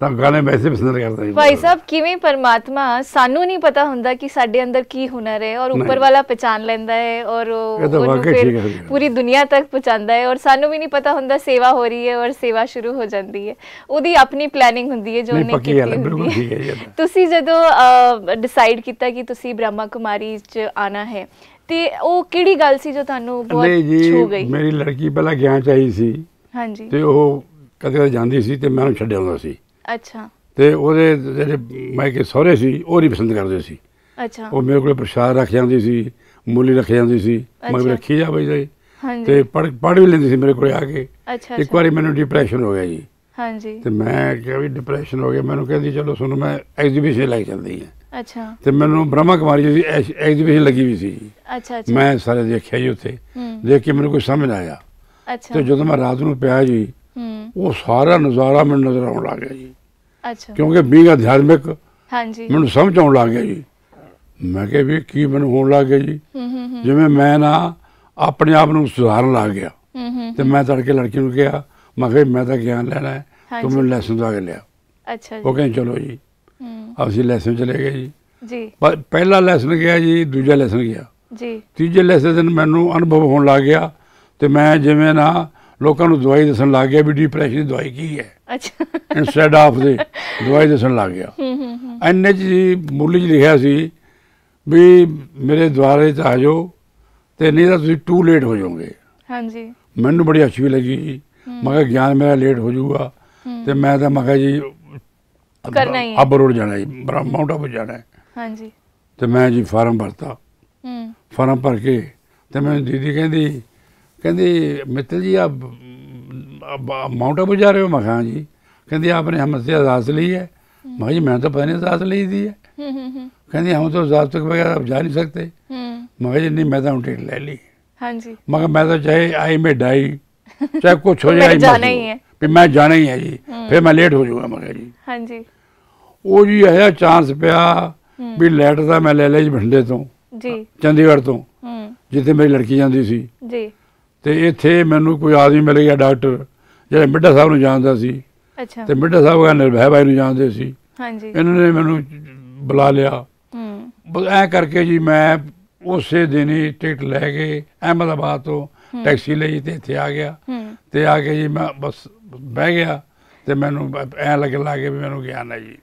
ਤਾਂ ਗਾਣੇ ਵੈਸੇ ਪਸੰਦ ਕਰਦਾ ਜੀ ਭਾਈ ਸਾਹਿਬ ਕਿਵੇਂ ਪਰਮਾਤਮਾ ਸਾਨੂੰ ਨਹੀਂ ਪਤਾ ਹੁੰਦਾ ਕਿ ਸਾਡੇ ਅੰਦਰ ਕੀ ਹੁਨਰ ਹੈ ਔਰ ਉੱਪਰ ਵਾਲਾ ਪਛਾਣ ਲੈਂਦਾ ਹੈ ਔਰ ਉਹ ਫਿਰ ਪੂਰੀ ਦੁਨੀਆ ਤੱਕ ਪਹੁੰਚਾਉਂਦਾ ਹੈ ਔਰ ਸਾਨੂੰ ਵੀ ਨਹੀਂ ਪਤਾ ਹੁੰਦਾ ਸੇਵਾ ਹੋ ਰਹੀ ਹੈ ਔਰ ਸੇਵਾ ਸ਼ੁਰੂ ਹੋ ਜਾਂਦੀ ਹੈ ਉਹਦੀ ਆਪਣੀ ਪਲੈਨਿੰਗ ਹੁੰਦੀ ਹੈ ਜੋ ਉਹਨੇ ਕੀਤੀ ਤੁਸੀਂ ਜਦੋਂ ਡਿਸਾਈਡ ਕੀਤਾ ਕਿ ਤੁਸੀਂ ਬ੍ਰਹਮਾ ਕੁਮਾਰੀ 'ਚ ਆਣਾ ਹੈ ਤੇ ਉਹ ਕਿਹੜੀ ਗੱਲ ਸੀ ਜੋ ਤੁਹਾਨੂੰ ਬਹੁਤ ਛੂ ਗਈ ਮੇਰੀ ਲੜਕੀ ਪਹਿਲਾਂ ਗਿਆਨ ਚਾਹੀ ਸੀ ਹਾਂਜੀ ਤੇ ਉਹ ਕਦੇ ਕਦੇ ਜਾਂਦੀ ਸੀ ਤੇ ਮੈਂ ਉਹਨੂੰ ਛੱਡ ਆਉਂਦਾ ਸੀ ਅੱਛਾ ਤੇ ਉਹਦੇ ਜਿਹੜੇ ਮਾਇਕੇ ਸਹੁਰੇ ਸੀ ਉਹ ਨਹੀਂ ਪਸੰਦ ਕਰਦੇ ਸੀ ਅੱਛਾ ਉਹ ਮੇਰੇ ਕੋਲੇ ਪ੍ਰਸ਼ਾਦ ਰੱਖ ਜਾਂਦੀ ਸੀ ਮੂਲੀ ਰੱਖ ਜਾਂਦੀ ਸੀ ਮੈਂ ਵੀ ਰੱਖੀ ਜਾ ਬਈ ਜੀ ਤੇ ਪੜ ਪੜ ਵੀ ਲੈਂਦੀ ਸੀ ਮੇਰੇ ਕੋਲੇ ਆ ਕੇ ਅੱਛਾ ਇੱਕ ਵਾਰੀ ਮੈਨੂੰ ਡਿਪਰੈਸ਼ਨ ਹੋ ਗਿਆ ਜੀ ਹਾਂਜੀ ਤੇ ਮੈਂ ਕਿਹਾ ਵੀ ਡਿਪਰੈਸ਼ਨ ਹੋ ਗਿਆ ਮੈਨੂੰ ਕਹਿੰਦੀ ਚਲੋ ਸੁਣੋ ਮੈਂ ਐਗਜ਼ੀਬਿਸ਼ਨ ਲੈ ਚੱਲਦੀ ਹਾਂ ਅੱਛਾ ਤੇ ਮੈਨੂੰ ਬ੍ਰਹਮਾ ਕੁਮਾਰੀ ਜੀ ਐਗਜ਼ੀਬਿਸ਼ਨ ਲੱਗੀ ਵੀ ਸੀ ਅੱਛਾ ਅੱਛਾ ਮੈਂ ਸਾਰੇ ਦੇਖਿਆ ਜੀ ਉੱਥੇ ਦੇਖ ਕੇ ਮੈਨੂੰ ਕੁਝ ਸਮਝ ਆਇਆ ਅੱਛਾ ਤੇ ਜਦੋਂ ਮੈਂ ਰਾਤ ਨੂੰ ਪਿਆ ਜੀ ਉਹ ਸਾਰਾ ਨਜ਼ਾਰਾ ਮੈਨੂੰ ਨਜ਼ਰ ਆਉਣ ਲੱਗ ਗਿਆ ਜੀ ਅੱਛਾ ਕਿਉਂਕਿ ਬੀਗ ਅਧਿਆਤਮਿਕ ਹਾਂਜੀ ਮੈਨੂੰ ਸਮਝ ਆਉਣ ਲੱਗ ਗਿਆ ਜੀ ਮੈਂ ਕਿਹਾ ਵੀ ਕੀ ਮੈਨੂੰ ਹੋਣ ਲੱਗ ਗਿਆ ਜੀ ਜਿਵੇਂ ਮੈਂ ਨਾ ਆਪਣੇ ਆਪ ਨੂੰ ਸੁਧਾਰਨ ਲੱਗ ਗਿਆ ਤੇ ਮੈਂ ਤੜਕੇ ਲੜਕੀ ਨੂੰ ਕਿਹਾ ਮੈਂ ਕਿਹਾ ਮੈਂ ਤਾਂ ਗਿਆਨ ਲੈਣਾ ਹੈ ਤੂੰ ਮੈਨੂੰ ਲੈਸਨ ਦਵਾ ਕੇ ਲਿਆ ਅੱਛਾ ਜੀ ਉਹ ਕਹਿੰਦੇ ਚਲੋ ਜੀ ਅਸੀਂ ਲੈਸਨ ਚਲੇ ਗਏ ਜੀ ਜੀ ਪਹਿਲਾ ਲੈਸਨ ਗਿਆ ਜੀ ਦੂਜਾ ਲੈਸਨ ਗਿਆ ਜੀ ਤੀਜੇ ਲੈਸਨ ਦਿਨ ਮੈਨੂੰ ਅਨੁਭਵ ਹੋਣ ਲੱਗ ਗਿਆ ਤੇ ਮੈਂ ਜਿਵੇਂ ਨਾ ਲੋਕਾਂ ਨੂੰ ਦਵਾਈ ਦੱਸਣ ਲੱਗ ਗਿਆ ਵੀ ਡਿਪਰੈਸ਼ਨ ਦੀ ਦਵਾਈ ਕੀ ਹੈ ਅੱਛਾ ਇਨਸਟੈਡ ਆਫ ਦੇ ਦਵਾਈ ਦੱਸਣ ਲੱਗ ਗਿਆ ਹੂੰ ਹੂੰ ਐਨਐਚ ਮੁੱਲ 'ਚ ਲਿਖਿਆ ਸੀ ਵੀ ਮੇਰੇ ਦੁਆਰੇ ਤੇ ਆਜੋ ਤੇ ਨਹੀਂ ਤਾਂ ਤੁਸੀਂ ਟੂ ਲੇਟ ਹੋ ਜਾਓਗੇ ਹਾਂਜੀ ਮੈਨੂੰ ਬੜੀ ਅੱਛੀ ਵੀ ਲੱਗੀ ਮੈਂ ਕਿਹਾ ਗਿਆਨ ਮੇਰਾ ਲੇਟ ਹੋ ਜਾਊਗਾ ਤੇ ਮੈਂ ਤਾਂ ਮੈਂ ਕਿਹਾ ਜੀ ਕਰਨਾ ਹੀ ਅਬ ਰੋੜ ਜਾਣਾ ਹੈ ਮਾਉਂਟ ਆਪ ਜਾਣਾ ਹੈ ਹਾਂਜੀ ਤੇ ਮੈਂ ਜੀ ਫਾਰਮ ਭਰਤਾ ਹੂੰ ਫਾਰਮ ਭਰ ਕੇ ਤੇ ਮੈਂ ਦੀਦੀ ਕਹਿੰਦੀ ਕਹਿੰਦੀ ਮਿੱਤਲ ਜੀ ਆ ਮਾਊਂਟ ਆਬੂ ਜਾ ਰਹੇ ਹੋ ਮਖਾਂ ਜੀ ਕਹਿੰਦੀ ਆਪਨੇ ਹਮਸੇ ਆਜ਼ਾਦ ਲਈ ਹੈ ਮੈਂ ਜੀ ਮੈਂ ਤਾਂ ਪਹਿਨੇ ਨਹੀਂ ਆਜ਼ਾਦ ਲਈ ਦੀ ਹੈ ਕਹਿੰਦੀ ਹਮ ਤਾਂ ਆਜ਼ਾਦ ਤੱਕ ਵਗੈਰਾ ਆਪ ਜਾ ਨਹੀਂ ਸਕਤੇ ਮੈਂ ਜੀ ਨਹੀਂ ਮੈਂ ਤਾਂ ਟਿਕਟ ਲੈ ਲਈ ਹਾਂਜੀ ਮਗਰ ਮੈਂ ਤਾਂ ਚਾਹੇ ਆਈ ਮੇ ਡਾਈ ਚਾਹੇ ਕੁਝ ਹੋ ਜਾਏ ਜਾਣਾ ਹੀ ਹੈ ਵੀ ਮੈਂ ਜਾਣਾ ਹੀ ਹੈ ਜੀ ਫਿਰ ਮੈਂ ਲੇਟ ਹੋ ਜਾਊਗਾ ਮਗਰ ਜੀ ਹਾਂਜੀ ਉਹ ਜੀ ਆਇਆ ਚਾਂਸ ਪਿਆ ਵੀ ਲੈਟ ਦਾ ਮੈਂ ਲੈ ਲਿਆ ਜੀ ਭੰਡੇ ਤੋਂ ਜੀ ਚੰਡੀਗੜ੍ਹ ਤੋਂ ਹੂੰ ਜਿੱਥੇ ਮੇਰੀ ਲੜਕੀ ਜਾਂਦੀ ਸੀ ਜੀ ਤੇ ਇੱਥੇ ਮੈਨੂੰ ਕੋਈ ਆਦਮੀ ਮਿਲ ਗਿਆ ਡਾਕਟਰ ਜਿਹੜਾ ਮਿੱਡਾ ਸਾਹਿਬ ਨੂੰ ਜਾਣਦਾ ਸੀ ਅੱਛਾ ਤੇ ਮਿੱਡਾ ਸਾਹਿਬ ਦਾ ਨਿਰਭੈ ਭਾਈ ਨੂੰ ਜਾਣਦੇ ਸੀ ਹਾਂਜੀ ਇਹਨਾਂ ਨੇ ਮੈਨੂੰ ਬੁਲਾ ਲਿਆ ਹੂੰ ਐ ਕਰਕੇ ਜੀ ਮੈਂ ਉਸੇ ਦਿਨ ਹੀ ਟਿਕਟ ਲੈ ਕੇ ਅਹਿਮਦਾਬਾਦ ਤੋਂ ਟੈਕਸੀ ਲਈ ਤੇ ਇੱਥੇ ਆ ਗਿਆ ਤੇ ਆ ਕੇ ਜੀ ਮੈਂ ਬਸ ਬਹਿ ਗਿਆ ਤੇ ਮੈਨੂੰ ਐ ਲਾ ਲੱਗੇ ਵੀ ਮੈਨੂੰ ਗਿਆਨ ਹੈ ਜੀ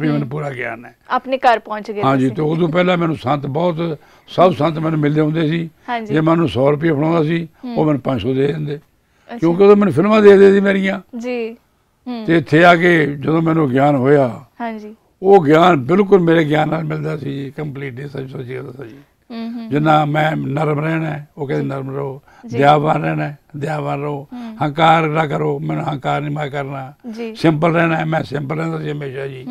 ਵੀ ਮੈਨੂੰ ਪੂਰਾ ਗਿਆਨ ਹੈ ਆਪਣੇ ਘਰ ਪਹੁੰਚ ਗਏ ਹਾਂਜੀ ਤੇ ਉਦੋਂ ਪਹਿਲਾਂ ਮੈਨੂੰ ਸੰਤ ਬਹੁਤ ਸਭ ਸੰਤ ਮੈਨੂੰ ਮਿਲਦੇ ਹੁੰਦੇ ਸੀ ਜੇ ਮੈਨੂੰ 100 ਰੁਪਏ ਫੜਾਉਂਦਾ ਸੀ ਉਹ ਮੈਨੂੰ 500 ਦੇ ਦਿੰਦੇ ਕਿਉਂਕਿ ਉਹ ਮੈਨੂੰ ਫਿਲਮਾਂ ਦੇ ਦੇ ਸੀ ਮੇਰੀਆਂ ਜੀ ਤੇ ਇੱਥੇ ਆ ਕੇ ਜਦੋਂ ਮੈਨੂੰ ਗਿਆਨ ਹੋਇਆ ਹਾਂਜੀ ਉਹ ਗਿਆਨ ਬਿਲਕੁਲ ਮੇਰੇ ਗਿਆਨ ਨਾਲ ਮਿਲਦਾ ਸੀ ਜੀ ਕੰਪਲੀਟ ਦੇ ਸੱਚ ਸੱਚੀ ਗੱਲ ਜਿੰਨਾ ਮੈਂ ਨਰਮ ਰਹਿਣਾ ਉਹ ਕਹਿੰਦੇ ਨਰਮ ਰਹੋ ਦਿਆਵਾਨ ਰਹਿਣਾ ਦਿਆਵਾਨ ਰਹੋ ਹੰਕਾਰ ਨਾ ਕਰੋ ਮੈਨੂੰ ਹੰਕਾਰ ਨਹੀਂ ਮੈਂ ਕਰਨਾ ਸਿੰਪਲ ਰਹਿਣਾ ਮੈਂ ਸਿੰਪਲ ਰਹਿੰਦਾ ਜੀ ਹਮੇਸ਼ਾ ਜੀ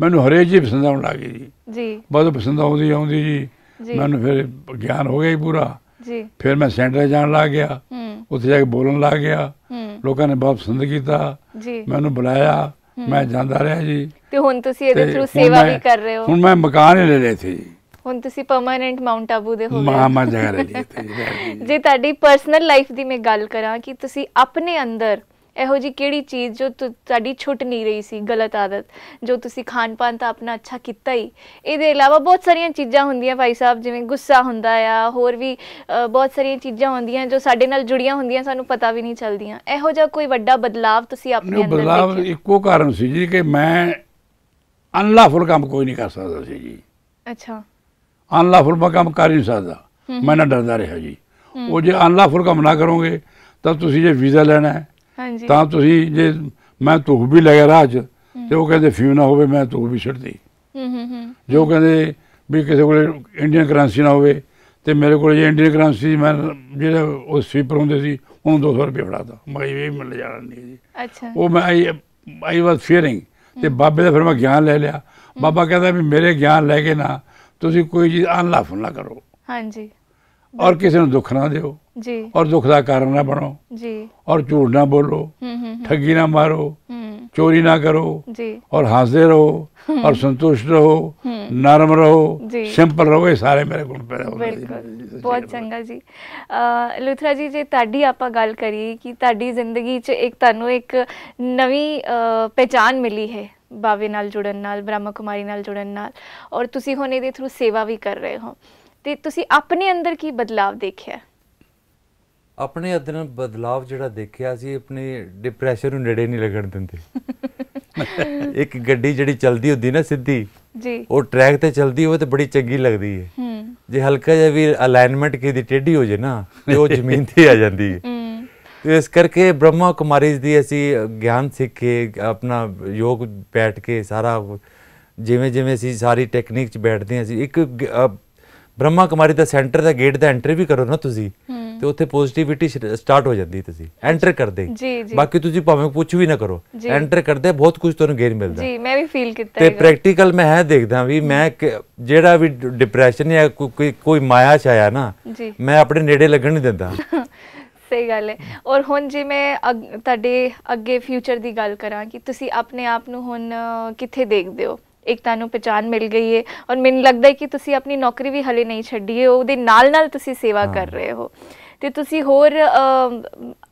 ਮੈਨੂੰ ਹਰੇ ਜੀ ਪਸੰਦ ਆਉਣ ਲੱਗ ਗਈ ਜੀ ਬਹੁਤ ਪਸੰਦ ਆਉਂਦੀ ਆਉਂਦੀ ਜੀ ਮੈਨੂੰ ਫਿਰ ਗਿਆਨ ਹੋ ਗਿਆ ਹੀ ਪੂਰਾ ਜੀ ਫਿਰ ਮੈਂ ਸੈਂਟਰ ਜਾਣ ਲੱਗ ਗਿਆ ਉੱਥੇ ਜਾ ਕੇ ਬੋਲਣ ਲੱਗ ਗਿਆ ਲੋਕਾਂ ਨੇ ਬਹੁਤ ਪਸੰਦ ਕੀਤਾ ਜੀ ਮੈਨੂੰ ਬੁਲਾਇਆ ਮੈਂ ਜਾਂਦਾ ਰਿਹਾ ਜੀ ਤੇ ਹੁਣ ਤੁਸੀਂ ਇਹਦੇ ਥਰੂ ਸੇਵਾ ਵੀ ਕਰ ਰਹੇ ਹੋ ਹੁਣ ਮੈਂ ਮਕਾਨ ਹੀ ਲੈ ਲਏ ਸੀ ਜੀ ਹੁਣ ਤੁਸੀਂ ਪਰਮਨੈਂਟ ਮਾਉਂਟ ਆਬੂ ਦੇ ਹੋ ਗਏ ਮਾਂ ਜਗ੍ਹਾ ਰਹਿ ਲਈ ਜੇ ਤੁਹਾਡੀ ਪਰਸਨਲ ਲਾਈਫ ਦੀ ਮੈਂ ਗੱਲ ਕਰਾਂ ਕਿ ਤੁਸੀਂ ਆਪਣੇ ਅੰਦਰ ਇਹੋ ਜੀ ਕਿਹੜੀ ਚੀਜ਼ ਜੋ ਤੁਹਾਡੀ ਛੁੱਟ ਨਹੀਂ ਰਹੀ ਸੀ ਗਲਤ ਆਦਤ ਜੋ ਤੁਸੀਂ ਖਾਣ ਪਾਣ ਤਾਂ ਆਪਣਾ ਅੱਛਾ ਕੀਤਾ ਹੀ ਇਹਦੇ ਇਲਾਵਾ ਬਹੁਤ ਸਾਰੀਆਂ ਚੀਜ਼ਾਂ ਹੁੰਦੀਆਂ ਭਾਈ ਸਾਹਿਬ ਜਿਵੇਂ ਗੁੱਸਾ ਹੁੰਦਾ ਆ ਹੋਰ ਵੀ ਬਹੁਤ ਸਾਰੀਆਂ ਚੀਜ਼ਾਂ ਹੁੰਦੀਆਂ ਜੋ ਸਾਡੇ ਨਾਲ ਜੁੜੀਆਂ ਹੁੰਦੀਆਂ ਸਾਨੂੰ ਪਤਾ ਵੀ ਨਹੀਂ ਚੱਲਦੀਆਂ ਇਹੋ ਜਿਹਾ ਕੋਈ ਵੱਡਾ ਬਦਲਾਅ ਤੁਸੀਂ ਆਪਣੇ ਅੰਦਰ ਬਦਲਾਵ ਬਦਲਾਅ ਇੱਕੋ ਕਾਰਨ ਸੀ ਜੀ ਕਿ ਮੈਂ ਅਨਲਾਫੁਲ ਕੰਮ ਕੋਈ ਨਹੀਂ ਕਰ ਸਕਦਾ ਸੀ ਜੀ ਅੱਛਾ ਅਨਲਾਫੁਲ ਮੈਂ ਕੰਮ ਕਰ ਨਹੀਂ ਸਕਦਾ ਮੈਂ ਨਾ ਡਰਦਾ ਰਿਹਾ ਜੀ ਉਹ ਜੇ ਅਨਲਾਫੁਲ ਕੰਮ ਨਾ ਕਰੋਗੇ ਤਾਂ ਤੁਸੀਂ ਜੇ ਵੀਜ਼ਾ ਲੈਣਾ ਹੈ ਤਾਂ ਤੁਸੀਂ ਜੇ ਮੈਂ ਧੂਪ ਵੀ ਲੈ ਗਿਆ ਰਾਜ ਤੇ ਉਹ ਕਹਿੰਦੇ ਫਿਊ ਨਾ ਹੋਵੇ ਮੈਂ ਧੂਪ ਵੀ ਛੱਡਦੀ ਹੂੰ ਜੋ ਕਹਿੰਦੇ ਵੀ ਕਿਸੇ ਕੋਲੇ ਇੰਡੀਅਨ ਕਰੰਸੀ ਨਾ ਹੋਵੇ ਤੇ ਮੇਰੇ ਕੋਲ ਜੇ ਇੰਡੀਅਨ ਕਰੰਸੀ ਮੈਂ ਜਿਹੜਾ ਉਹ ਸਵੀਪਰ ਹੁੰਦੇ ਸੀ ਉਹਨੂੰ 200 ਰੁਪਏ ਫੜਾਤਾ ਮੈਂ ਇਹ ਮਿਲ ਜਾਣਾ ਨਹੀਂ ਜੀ ਅੱਛਾ ਉਹ ਮੈਂ ਆਈ ਆਈ ਵਾਸ ਫੀਅਰਿੰਗ ਤੇ ਬਾਬੇ ਦਾ ਫਿਰ ਮੈਂ ਗਿਆਨ ਲੈ ਲਿਆ ਬਾਬਾ ਕਹਿੰਦਾ ਵੀ ਮੇਰੇ ਗਿਆਨ ਲੈ ਕੇ ਨਾ ਤੁਸੀਂ ਕੋਈ ਚੀਜ਼ ਅਨਲਾਫ ਨਾ ਕਰੋ ਹਾਂਜੀ ਔਰ ਕਿਸੇ ਨੂੰ ਦੁੱਖ ਨਾ ਦਿਓ ਜੀ ਔਰ ਦੁੱਖ ਦਾ ਕਾਰਨ ਨਾ ਬਣੋ ਜੀ ਔਰ ਝੂਠ ਨਾ ਬੋਲੋ ਠੱਗੀ ਨਾ ਮਾਰੋ ਚੋਰੀ ਨਾ ਕਰੋ ਜੀ ਔਰ ਹਾਜ਼ਰ ਰਹੋ ਔਰ ਸੰਤੁਸ਼ਟ ਰਹੋ ਨਰਮ ਰਹੋ ਸਿੰਪਲ ਰਹੋ ਇਹ ਸਾਰੇ ਮੇਰੇ ਗੁਣ ਪੈਦਾ ਹੋ ਬਿਲਕੁਲ ਬਹੁਤ ਚੰਗਾ ਜੀ ਅ ਲੁਥਰਾ ਜੀ ਜੇ ਤੁਹਾਡੀ ਆਪਾਂ ਗੱਲ ਕਰੀਏ ਕਿ ਤੁਹਾਡੀ ਜ਼ਿੰਦਗੀ 'ਚ ਇੱਕ ਤੁਹਾਨੂੰ ਇੱਕ ਨਵੀਂ ਪਛਾਣ ਮਿਲੀ ਹੈ ਬਾਵੇ ਨਾਲ ਜੁੜਨ ਨਾਲ ਬ੍ਰਹਮ ਕੁਮਾਰੀ ਨਾਲ ਜੁੜਨ ਨਾਲ ਔਰ ਤੁਸੀਂ ਹੁਣ ਇਹਦੇ ਥਰੂ ਸੇਵਾ ਵੀ ਕਰ ਰਹੇ ਹੋ ਤੇ ਤੁਸੀਂ ਆਪਣੇ ਅੰਦਰ ਕੀ ਬਦਲਾਵ ਦੇਖਿਆ ਆਪਣੇ ਅੰਦਰ ਬਦਲਾਵ ਜਿਹੜਾ ਦੇਖਿਆ ਸੀ ਆਪਣੇ ਡਿਪਰੈਸ਼ਨ ਨੂੰ ਨੇੜੇ ਨਹੀਂ ਲੱਗਣ ਦਿੰਦੇ ਇੱਕ ਗੱਡੀ ਜਿਹੜੀ ਚਲਦੀ ਹੁੰਦੀ ਨਾ ਸਿੱਧੀ ਜੀ ਉਹ ਟਰੈਕ ਤੇ ਚਲਦੀ ਹੋਵੇ ਤੇ ਬੜੀ ਚੰਗੀ ਲੱਗਦੀ ਹੈ ਜੇ ਹਲਕਾ ਜਿਹਾ ਵੀ ਅਲਾਈਨਮੈਂਟ ਕਿਹਦੀ ਟੇਢੀ ਹੋ ਜੇ ਨਾ ਤੇ ਉਹ ਜ਼ਮੀਨ ਤੇ ਆ ਜਾਂਦੀ ਹੈ ਇਸ ਕਰਕੇ ਬ੍ਰਹਮਾ ਕੁਮਾਰੀ ਦੀ ਅਸੀਂ ਗਿਆਨ ਸਿੱਖ ਕੇ ਆਪਣਾ ਯੋਗ ਬੈਠ ਕੇ ਸਾਰਾ ਜਿਵੇਂ ਜਿਵੇਂ ਅਸੀਂ ਸਾਰੀ ਟੈਕਨੀਕ 'ਚ ਬੈਠਦੇ ਹਾਂ ਅਸੀਂ ਇੱਕ ਬ੍ਰਹਮਾ ਕੁਮਾਰੀ ਦਾ ਸੈਂਟਰ ਦਾ ਗੇਟ ਦਾ ਐਂਟਰੀ ਵੀ ਕਰੋ ਨਾ ਤੁਸੀਂ ਤੇ ਉੱਥੇ ਪੋਜ਼ਿਟਿਵਿਟੀ ਸਟਾਰਟ ਹੋ ਜਾਂਦੀ ਤੁਸੀਂ ਐਂਟਰ ਕਰਦੇ ਬਾਕੀ ਤੁਸੀਂ ਭਾਵੇਂ ਕੁਝ ਵੀ ਨਾ ਕਰੋ ਐਂਟਰ ਕਰਦੇ ਬਹੁਤ ਕੁਝ ਤੁਹਾਨੂੰ ਗੇਨ ਮਿਲਦਾ ਜੀ ਮੈਂ ਵੀ ਫੀਲ ਕੀਤਾ ਤੇ ਪ੍ਰੈਕਟੀਕਲ ਮੈਂ ਹੈ ਦੇਖਦਾ ਵੀ ਮੈਂ ਜਿਹੜਾ ਵੀ ਡਿਪਰੈਸ਼ਨ ਜਾਂ ਕੋਈ ਮਾਇਆ ਛਾਇਆ ਨਾ ਮੈਂ ਆਪਣੇ ਨੇੜੇ ਲੱਗਣ ਨਹੀਂ ਦਿੰਦਾ ਸਹੀ ਗੱਲ ਹੈ ਔਰ ਹੁਣ ਜੇ ਮੈਂ ਤੁਹਾਡੇ ਅੱਗੇ ਫਿਊਚਰ ਦੀ ਗੱਲ ਕਰਾਂ ਕਿ ਤੁਸੀਂ ਆਪਣੇ ਆਪ ਨੂੰ ਹੁਣ ਕਿੱਥੇ ਦੇਖਦੇ ਹੋ ਇੱਕ ਤੁਹਾਨੂੰ ਪਛਾਣ ਮਿਲ ਗਈ ਹੈ ਔਰ ਮੈਨੂੰ ਲੱਗਦਾ ਹੈ ਕਿ ਤੁਸੀਂ ਆਪਣੀ ਨੌਕਰੀ ਵੀ ਹਲੇ ਨਹੀਂ ਛੱਡੀ ਹੈ ਉਹਦੇ ਨਾਲ ਨਾਲ ਤੁਸੀਂ ਸੇਵਾ ਕਰ ਰਹੇ ਹੋ ਤੇ ਤੁਸੀਂ ਹੋਰ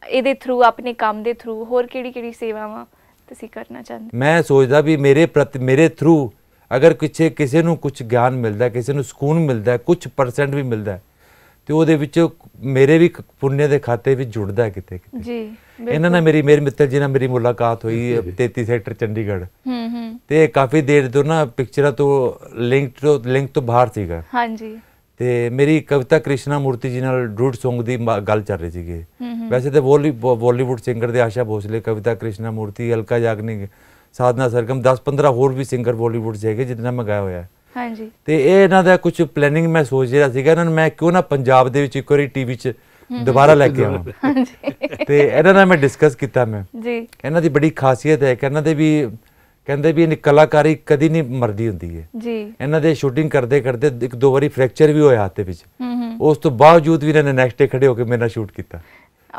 ਇਹਦੇ ਥਰੂ ਆਪਣੇ ਕੰਮ ਦੇ ਥਰੂ ਹੋਰ ਕਿਹੜੀ ਕਿਹੜੀ ਸੇਵਾਵਾਂ ਤੁਸੀਂ ਕਰਨਾ ਚਾਹੁੰਦੇ ਮੈਂ ਸੋਚਦਾ ਵੀ ਮੇਰੇ ਪ੍ਰਤੀ ਮੇਰੇ ਥਰੂ ਅਗਰ ਕਿਸੇ ਕਿਸੇ ਨੂੰ ਕੁਝ ਗਿਆਨ ਮਿਲਦਾ ਕਿਸੇ ਨੂੰ ਸਕੂਨ ਮਿਲਦਾ ਕੁਝ ਪਰਸੈਂਟ ਵੀ ਮਿਲਦਾ ਤੇ ਉਹਦੇ ਵਿੱਚ ਮੇਰੇ ਵੀ ਪੁੰਨੇ ਦੇ ਖਾਤੇ ਵਿੱਚ ਜੁੜਦਾ ਕਿਤੇ ਕਿਤੇ ਜੀ ਇਹਨਾਂ ਨਾਲ ਮੇਰੀ ਮੇਰੇ ਮਿੱਤਰ ਜੀ ਨਾਲ ਮੇਰੀ ਮੁਲਾਕਾਤ ਹੋਈ 33 ਸੈਕਟਰ ਚੰਡੀਗੜ੍ਹ ਹੂੰ ਹੂੰ ਤੇ ਕਾਫੀ ਦੇਰ ਤੋਂ ਨਾ ਪਿਕਚਰਾਂ ਤੋਂ ਲਿੰਕ ਤੋਂ ਲਿੰਕ ਤੋਂ ਬਾਹਰ ਸੀਗਾ ਹਾਂਜੀ ਤੇ ਮੇਰੀ ਕਵਿਤਾ ਕ੍ਰਿਸ਼ਨਾ ਮੂਰਤੀ ਜੀ ਨਾਲ ਡੂਡ Song ਦੀ ਗੱਲ ਚੱਲ ਰਹੀ ਸੀਗੀ ਵੈਸੇ ਤੇ ਬਾਲੀਵੁੱਡ ਸਿੰਗਰ ਦੇ ਆਸ਼ਾ ਭੋਸਲੇ ਕਵਿਤਾ ਕ੍ਰਿਸ਼ਨਾ ਮੂਰਤੀ ਅਲਕਾ ਜਾਗਨਿਕ ਸਾਧਨਾ ਸਰਗਮ 10 15 ਹੋਰ ਵੀ ਸਿੰਗਰ ਬਾਲੀਵੁੱਡ ਜੇਗੇ ਜਿੰਨਾ ਮੈਂ ਗਾਇਆ ਹੋਇਆ ਹੈ ਹਾਂਜੀ ਤੇ ਇਹ ਇਹਨਾਂ ਦਾ ਕੁਝ ਪਲੈਨਿੰਗ ਮੈਂ ਸੋਚ ਰਿਹਾ ਸੀਗਾ ਇਹਨਾਂ ਨੂੰ ਮੈਂ ਕਿਉਂ ਨਾ ਪੰਜਾਬ ਦੇ ਵਿੱਚ ਇੱਕ ਵਾਰੀ ਟੀਵੀ 'ਚ ਦੁਬਾਰਾ ਲੈ ਕੇ ਆਵਾਂ ਹਾਂਜੀ ਤੇ ਇਹਨਾਂ ਨਾਲ ਮੈਂ ਡਿਸਕਸ ਕੀਤਾ ਮੈਂ ਜੀ ਇਹਨਾਂ ਦੀ ਬੜੀ ਖਾਸੀਅਤ ਹੈ ਕਿ ਇਹਨਾਂ ਦੇ ਵੀ ਕਹਿੰਦੇ ਵੀ ਇਹ ਕਲਾਕਾਰੀ ਕਦੀ ਨਹੀਂ ਮਰਦੀ ਹੁੰਦੀ ਹੈ ਜੀ ਇਹਨਾਂ ਦੇ ਸ਼ੂਟਿੰਗ ਕਰਦੇ ਕਰਦੇ ਇੱਕ ਦੋ ਵਾਰੀ ਫ੍ਰੈਕਚਰ ਵੀ ਹੋਇਆ ਹੱਥ ਦੇ ਵਿੱਚ ਉਸ ਤੋਂ ਬਾਵਜੂਦ ਵੀ ਇਹਨਾਂ ਨੇ ਨੈਕਸਟ ਡੇ ਖੜੇ ਹੋ ਕੇ ਮੇਰੇ ਨਾਲ ਸ਼ੂਟ ਕੀਤਾ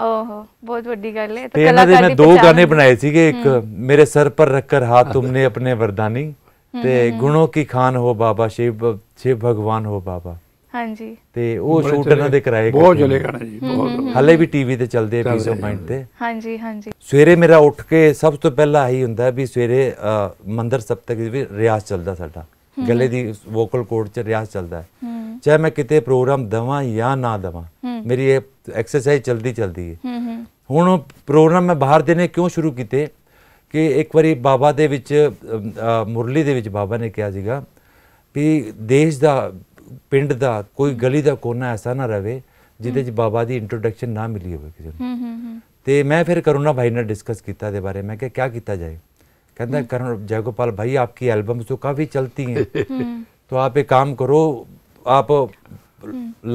ਓਹੋ ਬਹੁਤ ਵੱਡੀ ਗੱਲ ਹੈ ਤੇ ਕਲਾਕਾਰੀ ਦੇ ਮੈਂ ਦੋ ਗਾਣੇ ਬਣਾਏ ਸੀਗੇ ਇੱਕ ਮੇਰੇ ਸਰ ਪਰ ਰੱਖ ਕਰ ਹੱਥ ਤੁਮਨੇ ਆਪਣੇ ਵਰਦਾਨੀ ਤੇ ਗੁਣੋ ਕੀ ਖਾਨ ਹੋ ਬਾਬਾ ਸ਼ਿਵ ਸ਼ਿਵ ਭਗਵਾਨ ਹੋ ਬਾਬਾ ਹਾਂਜੀ ਤੇ ਉਹ ਸ਼ੂਟ ਇਹਨਾਂ ਦੇ ਕਰਾਏ ਬਹੁਤ ਚਲੇ ਗਣਾ ਜੀ ਬਹੁਤ ਹਲੇ ਵੀ ਟੀਵੀ ਤੇ ਚੱਲਦੇ ਆ ਪੀਸ ਆਫ ਮਾਈਂਡ ਤੇ ਹਾਂਜੀ ਹਾਂਜੀ ਸਵੇਰੇ ਮੇਰਾ ਉੱਠ ਕੇ ਸਭ ਤੋਂ ਪਹਿਲਾਂ ਹੀ ਹੁੰਦਾ ਵੀ ਸਵੇਰੇ ਮੰਦਰ ਸਪਤਕ ਵੀ ਰਿਆਜ਼ ਚੱਲਦਾ ਸਾਡਾ ਗੱਲੇ ਦੀ ਵੋਕਲ ਕੋਡ ਚ ਰਿਆਜ਼ ਚੱਲਦਾ ਹੈ ਚਾਹੇ ਮੈਂ ਕਿਤੇ ਪ੍ਰੋਗਰਾਮ ਦਵਾਂ ਜਾਂ ਨਾ ਦਵਾਂ ਮੇਰੀ ਇਹ ਐਕਸਰਸਾਈਜ਼ ਚਲਦੀ ਚਲਦੀ ਹੈ ਹੁਣ ਪ੍ਰੋਗਰਾਮ ਮੈਂ ਬਾਹਰ ਦੇਨੇ ਕਿਉਂ ਸ਼ੁਰੂ ਕੀਤੇ ਕਿ ਇੱਕ ਵਾਰੀ ਬਾਬਾ ਦੇ ਵਿੱਚ ਮੁਰਲੀ ਦੇ ਵਿੱਚ ਬਾਬਾ ਨੇ ਕਿਹਾ ਜੀਗਾ ਵੀ ਦੇਸ਼ ਦਾ ਪਿੰਡ ਦਾ ਕੋਈ ਗਲੀ ਦਾ ਕੋਨਾ ਐਸਾ ਨਾ ਰਵੇ ਜਿਹਦੇ 'ਚ ਬਾਬਾ ਦੀ ਇੰਟਰੋਡਕਸ਼ਨ ਨਾ ਮਿਲੀ ਹੋਵੇ ਕਿਸੇ ਨੂੰ ਤੇ ਮੈਂ ਫਿਰ ਕਰੋਨਾ ਭਾਈ ਨਾਲ ਡਿਸਕਸ ਕੀਤਾ ਦੇ ਬਾਰੇ ਮੈਂ ਕਿ ਕੀ ਕੀਤਾ ਜਾਏ ਕਹਿੰਦਾ ਕਰਨ ਜੈਗੋਪਾਲ ਭਾਈ ਆਪਕੀ ਐਲਬਮ ਸੋ ਕਾਫੀ ਚਲਤੀ ਹੈ हैं तो आप ਕੰਮ ਕਰੋ ਆਪ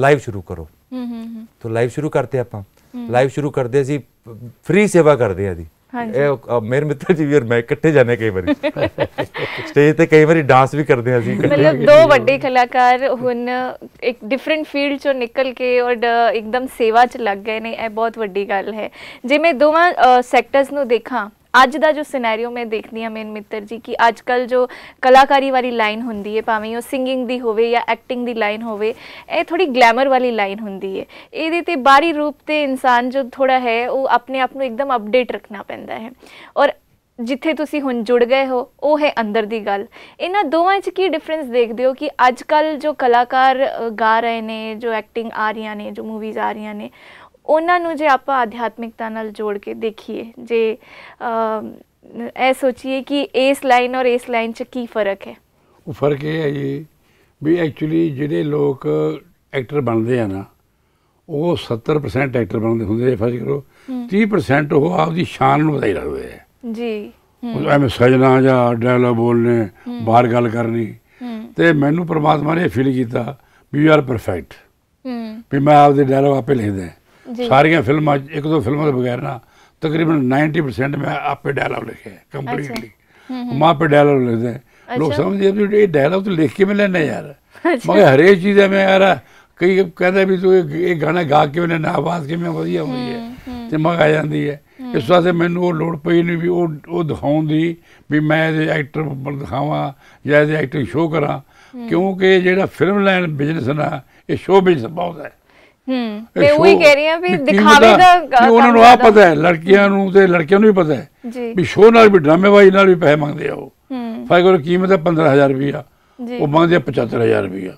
ਲਾਈਵ ਸ਼ੁਰੂ ਕਰੋ ਹੂੰ ਹੂੰ ਹੂੰ ਲਾਈਵ ਸ਼ੁਰੂ ਕਰਤੇ ਆਪਾਂ ਲਾਈਵ ਸ਼ੁਰੂ ਕਰਦੇ ਸੀ ਫ੍ਰੀ ਸੇਵਾ ਕਰਦੇ ਆ ਦੀ ਇਹ ਮੇਰੇ ਮਿੱਤਰ ਜੀ ਵੀ ਔਰ ਮੈਂ ਇਕੱਠੇ ਜਾਂਦੇ ਕਈ ਵਾਰੀ ਸਟੇਜ ਤੇ ਕਈ ਵਾਰੀ ਡਾਂਸ ਵੀ ਕਰਦੇ ਅਸੀਂ ਮਤਲਬ ਦੋ ਵੱਡੇ ਕਲਾਕਾਰ ਹੁਣ ਇੱਕ ਡਿਫਰੈਂਟ ਫੀਲਡ ਚੋਂ ਨਿਕਲ ਕੇ ਔਰ ਇੱਕਦਮ ਸੇਵਾ ਚ ਲੱਗ ਗਏ ਨੇ ਇਹ ਬਹੁਤ ਵੱਡੀ ਗੱਲ ਹੈ ਜੇ ਮੈਂ ਦੋਵਾਂ ਸੈਕਟਰਸ ਨੂੰ ਦੇਖਾਂ अज का जो सनैरियो मैं देखनी हूँ मेन मित्र जी कि अजक जो कलाकारी वाली लाइन होंगी है भावें सिंगिंग की हो एक्टिंग की लाइन हो थोड़ी ग्लैमर वाली लाइन होंगी है ये बाहरी रूप से इंसान जो थोड़ा है वो अपने आप में एकदम अपडेट रखना पैदा है और जिथे तुम हूँ जुड़ गए हो वो है अंदर की गल इन दोवें की डिफरेंस देखते दे हो कि अजक जो कलाकार गा रहे हैं जो एक्टिंग आ रही ने जो मूवीज़ आ रही ने ਉਹਨਾਂ ਨੂੰ ਜੇ ਆਪਾਂ ਅਧਿਆਤਮਿਕਤਾ ਨਾਲ ਜੋੜ ਕੇ ਦੇਖੀਏ ਜੇ ਇਹ ਸੋਚੀਏ ਕਿ ਇਸ ਲਾਈਨ ਔਰ ਇਸ ਲਾਈਨ 'ਚ ਕੀ ਫਰਕ ਹੈ ਉਹ ਫਰਕ ਇਹ ਹੈ ਜੀ ਵੀ ਐਕਚੁਅਲੀ ਜਿਹੜੇ ਲੋਕ ਐਕਟਰ ਬਣਦੇ ਆ ਨਾ ਉਹ 70% ਐਕਟਰ ਬਣਦੇ ਹੁੰਦੇ ਨੇ ਫਰਜ਼ ਕਰੋ 30% ਉਹ ਆਪਦੀ ਸ਼ਾਨ ਨੂੰ ਵਧਾਈ ਰੱਖਦੇ ਆ ਜੀ ਉਹ ਐਵੇਂ ਸਜਣਾ ਜਾਂ ਡਾਇਲੌਗ ਬੋਲਨੇ ਬਾਹਰ ਗੱਲ ਕਰਨੀ ਤੇ ਮੈਨੂੰ ਪ੍ਰਮਾਤਮਾ ਨੇ ਫੀਲ ਕੀਤਾ ਵੀ ਯੂ ਆਰ ਪਰਫੈਕਟ ਵੀ ਮੈਂ ਆਪਦੇ ਡਾਇਲੌਗ ਆਪੇ ਲਿਖਦਾ ਸਾਰੀਆਂ ਫਿਲਮਾਂ ਇੱਕ ਦੋ ਫਿਲਮਾਂ ਦੇ ਬਗੈਰ ਨਾ ਤਕਰੀਬਨ 90% ਮੈਂ ਆਪੇ ਡਾਇਲੌਗ ਲਿਖਿਆ ਕੰਪਲੀਟਲੀ ਮਾਂ ਪੇ ਡਾਇਲੌਗ ਲਿਖਦੇ ਲੋਕ ਸਮਝਦੇ ਵੀ ਇਹ ਡਾਇਲੌਗ ਤਾਂ ਲਿਖ ਕੇ ਮੈਂ ਲੈਣਾ ਯਾਰ ਮਗਰ ਹਰੇਕ ਚੀਜ਼ ਮੈਂ ਯਾਰ ਕਈ ਕਹਿੰਦੇ ਵੀ ਤੂੰ ਇਹ ਗਾਣਾ ਗਾ ਕੇ ਉਹਨੇ ਨਾ ਆਵਾਜ਼ ਕਿਵੇਂ ਵਧੀਆ ਹੋਈ ਹੈ ਤੇ ਮਗ ਆ ਜਾਂਦੀ ਹੈ ਇਸ ਵਾਸਤੇ ਮੈਨੂੰ ਉਹ ਲੋੜ ਪਈ ਨਹੀਂ ਵੀ ਉਹ ਉਹ ਦਿਖਾਉਣ ਦੀ ਵੀ ਮੈਂ ਇਹ ਐਕਟਰ ਬਣ ਦਿਖਾਵਾਂ ਜਾਂ ਇਹ ਐਕਟਿੰਗ ਸ਼ੋਅ ਕਰਾਂ ਕਿਉਂਕਿ ਜਿਹੜਾ ਫਿਲਮ ਲਾਈਨ ਬਿਜ਼ਨਸ ਨਾ ਇਹ ਸ਼ੋਅ ਬਿਜ਼ਨਸ ਬਹੁਤ ਹੈ ਹੂੰ ਤੇ ਉਹੀ ਕਹਿ ਰਹੀ ਆ ਵੀ ਦਿਖਾਵੇ ਦਾ ਉਹਨਾਂ ਨੂੰ ਆ ਪਤਾ ਹੈ ਲੜਕੀਆਂ ਨੂੰ ਤੇ ਲੜਕਿਆਂ ਨੂੰ ਵੀ ਪਤਾ ਹੈ ਵੀ ਸ਼ੋਅ ਨਾਲ ਵੀ ਡਰਾਮੇਬਾਜ਼ੀ ਨਾਲ ਵੀ ਪੈਸੇ ਮੰਗਦੇ ਆ ਉਹ ਫਾਇਰ ਕੋਲ ਕੀਮਤ ਹੈ 15000 ਰੁਪਿਆ ਉਹ ਮੰਗਦੇ 75000 ਰੁਪਿਆ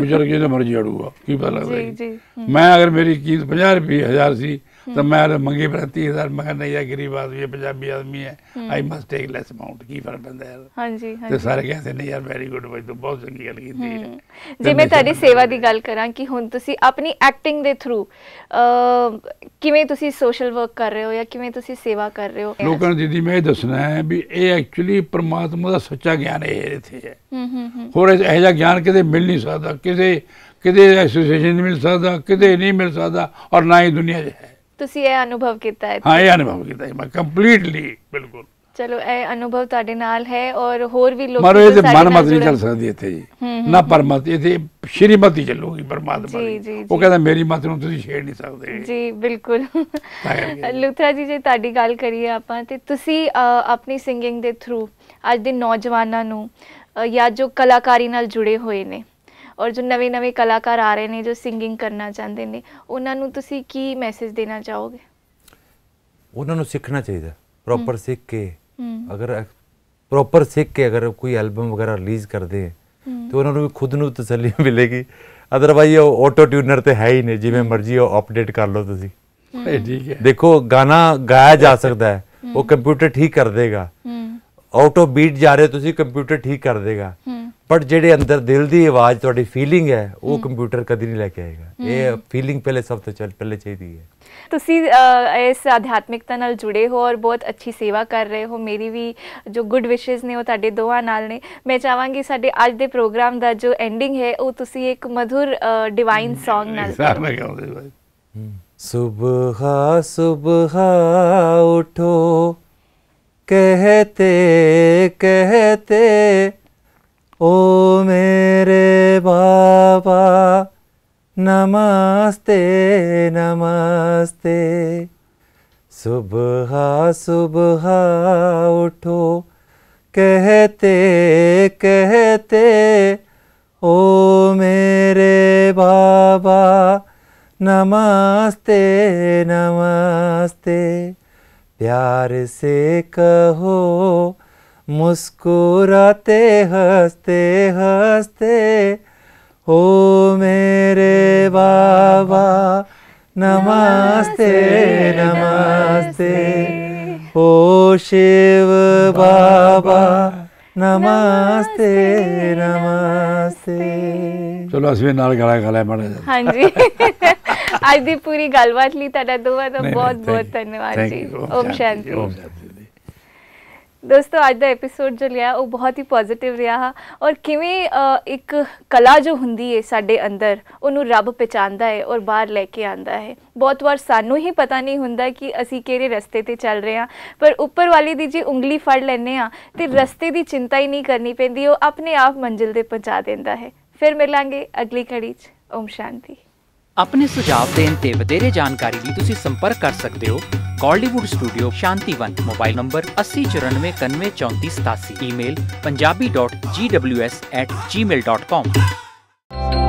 ਬਜ਼ੁਰਗ ਦੀ ਮਰਜ਼ੀ ਅੜੂਗਾ ਕੀ ਪਤਾ ਲੱਗਦਾ ਜੀ ਮੈਂ ਅਗਰ ਮੇਰੀ ਕੀਮਤ 50 ਰੁਪਏ ਹਜ਼ਾਰ ਸੀ ਤਾਂ ਮੈਂ ਮੰਗੀ ਬਰਤੀ तीस ਮੈਂ मैं नहीं ਗਰੀਬ ਆਦਮੀ ਹੈ ਪੰਜਾਬੀ ਆਦਮੀ ਹੈ ਆਈ ਮਸਟ ਟੇਕ ਲੈਸ ਅਮਾਉਂਟ ਕੀ ਫਰਕ ਪੈਂਦਾ ਯਾਰ ਹਾਂਜੀ ਹਾਂਜੀ ਤੇ ਸਾਰੇ ਕਹਿੰਦੇ ਨੇ ਯਾਰ ਵੈਰੀ ਗੁੱਡ ਬਾਈ ਤੂੰ ਬਹੁਤ ਚੰਗੀ ਗੱਲ ਕੀਤੀ ਹੈ ਜੇ ਮੈਂ ਤੁਹਾਡੀ ਸੇਵਾ ਦੀ ਗੱਲ ਕਰਾਂ ਕਿ ਹੁਣ ਤੁਸੀਂ ਆਪਣੀ ਐਕਟਿੰਗ ਦੇ ਥਰੂ ਕਿਵੇਂ ਤੁਸੀਂ ਸੋਸ਼ਲ ਵਰਕ ਕਰ ਰਹੇ ਹੋ ਜਾਂ ਕਿਵੇਂ ਤੁਸੀਂ ਸੇਵਾ ਕਰ ਰਹੇ ਹੋ ਲੋਕਾਂ ਨੂੰ ਜਿੱਦੀ ਮੈਂ ਇਹ ਦੱਸਣਾ ਹੈ ਵੀ ਇਹ ਐਕਚੁਅਲੀ ਪਰਮਾਤਮਾ ਦਾ ਸੱਚਾ ਗਿਆਨ ਇਹ ਇੱਥੇ ਹੈ ਹੂੰ ਹੂੰ ਹੋਰ ਇਹ ਜਿਹਾ ਗਿਆਨ ਕਿਤੇ ਮਿਲ ਨਹੀਂ ਸਕਦਾ ਕਿਸੇ ਕਿਤੇ ਐਸੋਸੀਏਸ਼ਨ ਨਹੀਂ ਮਿਲ ਸਕਦਾ ਕਿਤੇ ਨਹੀਂ ਮਿਲ ਸਕਦਾ ਔਰ ਨਾ ਹੀ ਦੁਨੀਆ 'ਚ ਹੈ ਤੁਸੀਂ ਇਹ ਅਨੁਭਵ ਕੀਤਾ ਹੈ ਹਾਂ ਇਹ ਅਨੁਭਵ ਕੀਤਾ ਹੈ ਮੈਂ ਕੰਪਲੀਟਲੀ ਬਿਲਕੁਲ ਚਲੋ ਇਹ ਅਨੁਭਵ ਤੁਹਾਡੇ ਨਾਲ ਹੈ ਔਰ ਹੋਰ ਵੀ ਲੋਕ ਇਹ ਮਨ ਮਤ ਨਹੀਂ ਚੱਲ ਸਕਦੀ ਇੱਥੇ ਜੀ ਨਾ ਪਰਮਤ ਇੱਥੇ ਸ਼੍ਰੀਮਤੀ ਚੱਲੂਗੀ ਪਰਮਾਤਮਾ ਜੀ ਉਹ ਕਹਿੰਦਾ ਮੇਰੀ ਮਤ ਨੂੰ ਤੁਸੀਂ ਛੇੜ ਨਹੀਂ ਸਕਦੇ ਜੀ ਬਿਲਕੁਲ ਲੁਥਰਾ ਜੀ ਜੇ ਤੁਹਾਡੀ ਗੱਲ ਕਰੀਏ ਆਪਾਂ ਤੇ ਤੁਸੀਂ ਆਪਣੀ ਸਿੰਗਿੰਗ ਦੇ ਥਰੂ ਅੱਜ ਦੇ ਨੌਜਵਾਨਾਂ ਨੂੰ ਜਾਂ ਜੋ ਕਲਾਕਾਰੀ ਨਾਲ ਜੁੜੇ ਹੋਏ ਨੇ ਔਰ ਜੋ ਨਵੇਂ ਨਵੇਂ ਕਲਾਕਾਰ ਆ ਰਹੇ ਨੇ ਜੋ ਸਿੰਗਿੰਗ ਕਰਨਾ ਚਾਹੁੰਦੇ ਨੇ ਉਹਨਾਂ ਨੂੰ ਤੁਸੀਂ ਕੀ ਮੈਸੇਜ ਦੇਣਾ ਚਾਹੋਗੇ ਉਹਨਾਂ ਨੂੰ ਸਿੱਖਣਾ ਚਾਹੀਦਾ ਪ੍ਰੋਪਰ ਸਿੱਖ ਕੇ ਅਗਰ ਪ੍ਰੋਪਰ ਸਿੱਖ ਕੇ ਅਗਰ ਕੋਈ ਐਲਬਮ ਵਗੈਰਾ ਰਿਲੀਜ਼ ਕਰਦੇ ਹੈ ਤੇ ਉਹਨਾਂ ਨੂੰ ਵੀ ਖੁਦ ਨੂੰ ਤਸੱਲੀ ਮਿਲੇਗੀ ਅਦਰਵਾਈਜ਼ ਉਹ ਆਟੋ ਟਿਊਨਰ ਤੇ ਹੈ ਹੀ ਨਹੀਂ ਜਿਵੇਂ ਮਰਜ਼ੀ ਉਹ ਅਪਡੇਟ ਕਰ ਲਓ ਤੁਸੀਂ ਠੀਕ ਹੈ ਦੇਖੋ ਗਾਣਾ ਗਾਇਆ ਜਾ ਸਕਦਾ ਹੈ ਉਹ ਕੰਪਿਊਟਰ ਠੀਕ ਕਰ ਦੇਗਾ ਆਊਟ ਆਫ ਬੀਟ ਜਾ ਰਹੇ ਤੁਸੀਂ ਕੰਪਿਊਟਰ ਠੀਕ ਕਰ ਦੇਗਾ ਬਟ ਜਿਹੜੇ ਅੰਦਰ ਦਿਲ ਦੀ ਆਵਾਜ਼ ਤੁਹਾਡੀ ਫੀਲਿੰਗ ਹੈ ਉਹ ਕੰਪਿਊਟਰ ਕਦੀ ਨਹੀਂ ਲੈ ਕੇ ਆਏਗਾ ਇਹ ਫੀਲਿੰਗ ਪਹਿਲੇ ਸਭ ਤੋਂ ਚੱਲ ਪਹਿਲੇ ਚਾਹੀਦੀ ਹੈ ਤੁਸੀਂ ਇਸ ਅਧਿਆਤਮਿਕਤਾ ਨਾਲ ਜੁੜੇ ਹੋ ਔਰ ਬਹੁਤ ਅੱਛੀ ਸੇਵਾ ਕਰ ਰਹੇ ਹੋ ਮੇਰੀ ਵੀ ਜੋ ਗੁੱਡ ਵਿਸ਼ੇਸ ਨੇ ਉਹ ਤੁਹਾਡੇ ਦੋਹਾਂ ਨਾਲ ਨੇ ਮੈਂ ਚਾਹਾਂਗੀ ਸਾਡੇ ਅੱਜ ਦੇ ਪ੍ਰੋਗਰਾਮ ਦਾ ਜੋ ਐਂਡਿੰਗ ਹੈ ਉਹ ਤੁਸੀਂ ਇੱਕ ਮధుਰ ਡਿਵਾਈਨ Song ਨਾਲ ਸੁਬਹਾ ਸੁਬਹਾ ਉਠੋ कहते कहते ओ मेरे बाबा नमस्ते नमस्ते सुबह सुबह उठो कहते कहते ओ मेरे बाबा नमस्ते नमस्ते प्यार से कहो मुस्कुराते हंसते हंसते ओ मेरे बाबा नमस्ते नमस्ते ओ शिव बाबा ਨਮਸਤੇ ਨਮਸਤੇ ਚਲੋ ਅਸੀਂ ਨਾਲ ਗਾਣਾ ਗਾ ਲੈ हां ਹਾਂਜੀ ਅੱਜ ਦੀ ਪੂਰੀ ਗੱਲਬਾਤ ਲਈ ਤੁਹਾਡਾ ਦੋਵਾਂ ਦਾ ਬਹੁਤ ਬਹੁਤ ਧੰਨਵਾਦ ਜੀ ਓਮ ਸ਼ਾਂਤੀ ਦੋਸਤੋ ਅੱਜ ਦਾ ਐਪੀਸੋਡ ਜੋ ਲਿਆ ਉਹ ਬਹੁਤ ਹੀ ਪੋਜ਼ਿਟਿਵ ਰਿਹਾ ਔਰ ਕਿਵੇਂ ਇੱਕ ਕਲਾ ਜੋ ਹੁੰਦੀ ਹੈ ਸਾਡੇ ਅੰਦਰ ਉਹਨੂੰ ਰੱਬ ਪਛਾਣਦਾ ਹੈ ਔਰ ਬਾਹਰ ਲੈ ਕੇ ਆਂਦਾ ਹੈ ਬਹੁਤ ਵਾਰ ਸਾਨੂੰ ਹੀ ਪਤਾ ਨਹੀਂ ਹੁੰਦਾ ਕਿ ਅਸੀਂ ਕਿਹੜੇ ਰਸਤੇ ਤੇ ਚੱਲ ਰਹੇ ਹਾਂ ਪਰ ਉੱਪਰ ਵਾਲੀ ਦੀ ਜੀ ਉਂਗਲੀ ਫੜ ਲੈਨੇ ਆ ਤੇ ਰਸਤੇ ਦੀ ਚਿੰਤਾ ਹੀ ਨਹੀਂ ਕਰਨੀ ਪੈਂਦੀ ਉਹ ਆਪਣੇ ਆਪ ਮੰਜ਼ਿਲ ਤੇ ਪਹੁੰਚਾ ਦਿੰਦਾ ਹੈ ਫਿਰ ਮਿਲਾਂਗੇ ਅਗਲੀ ਘੜੀ 'ਚ ਓਮ ਸ਼ਾਂਤੀ ਆਪਣੇ ਸੁਝਾਅ ਦੇਣ ਤੇ ਵਧੇਰੇ ਜਾਣਕਾਰੀ ਲਈ ਤੁਸੀਂ ਸੰਪਰਕ ਕਰ ਸਕਦੇ ਹੋ ਕਾਲੀਵੁੱਡ ਸਟੂਡੀਓ ਸ਼ਾਂਤੀਵੰਤ ਮੋਬਾਈਲ ਨੰਬਰ 8094993487 ਈਮੇਲ punjabi.gws@gmail.com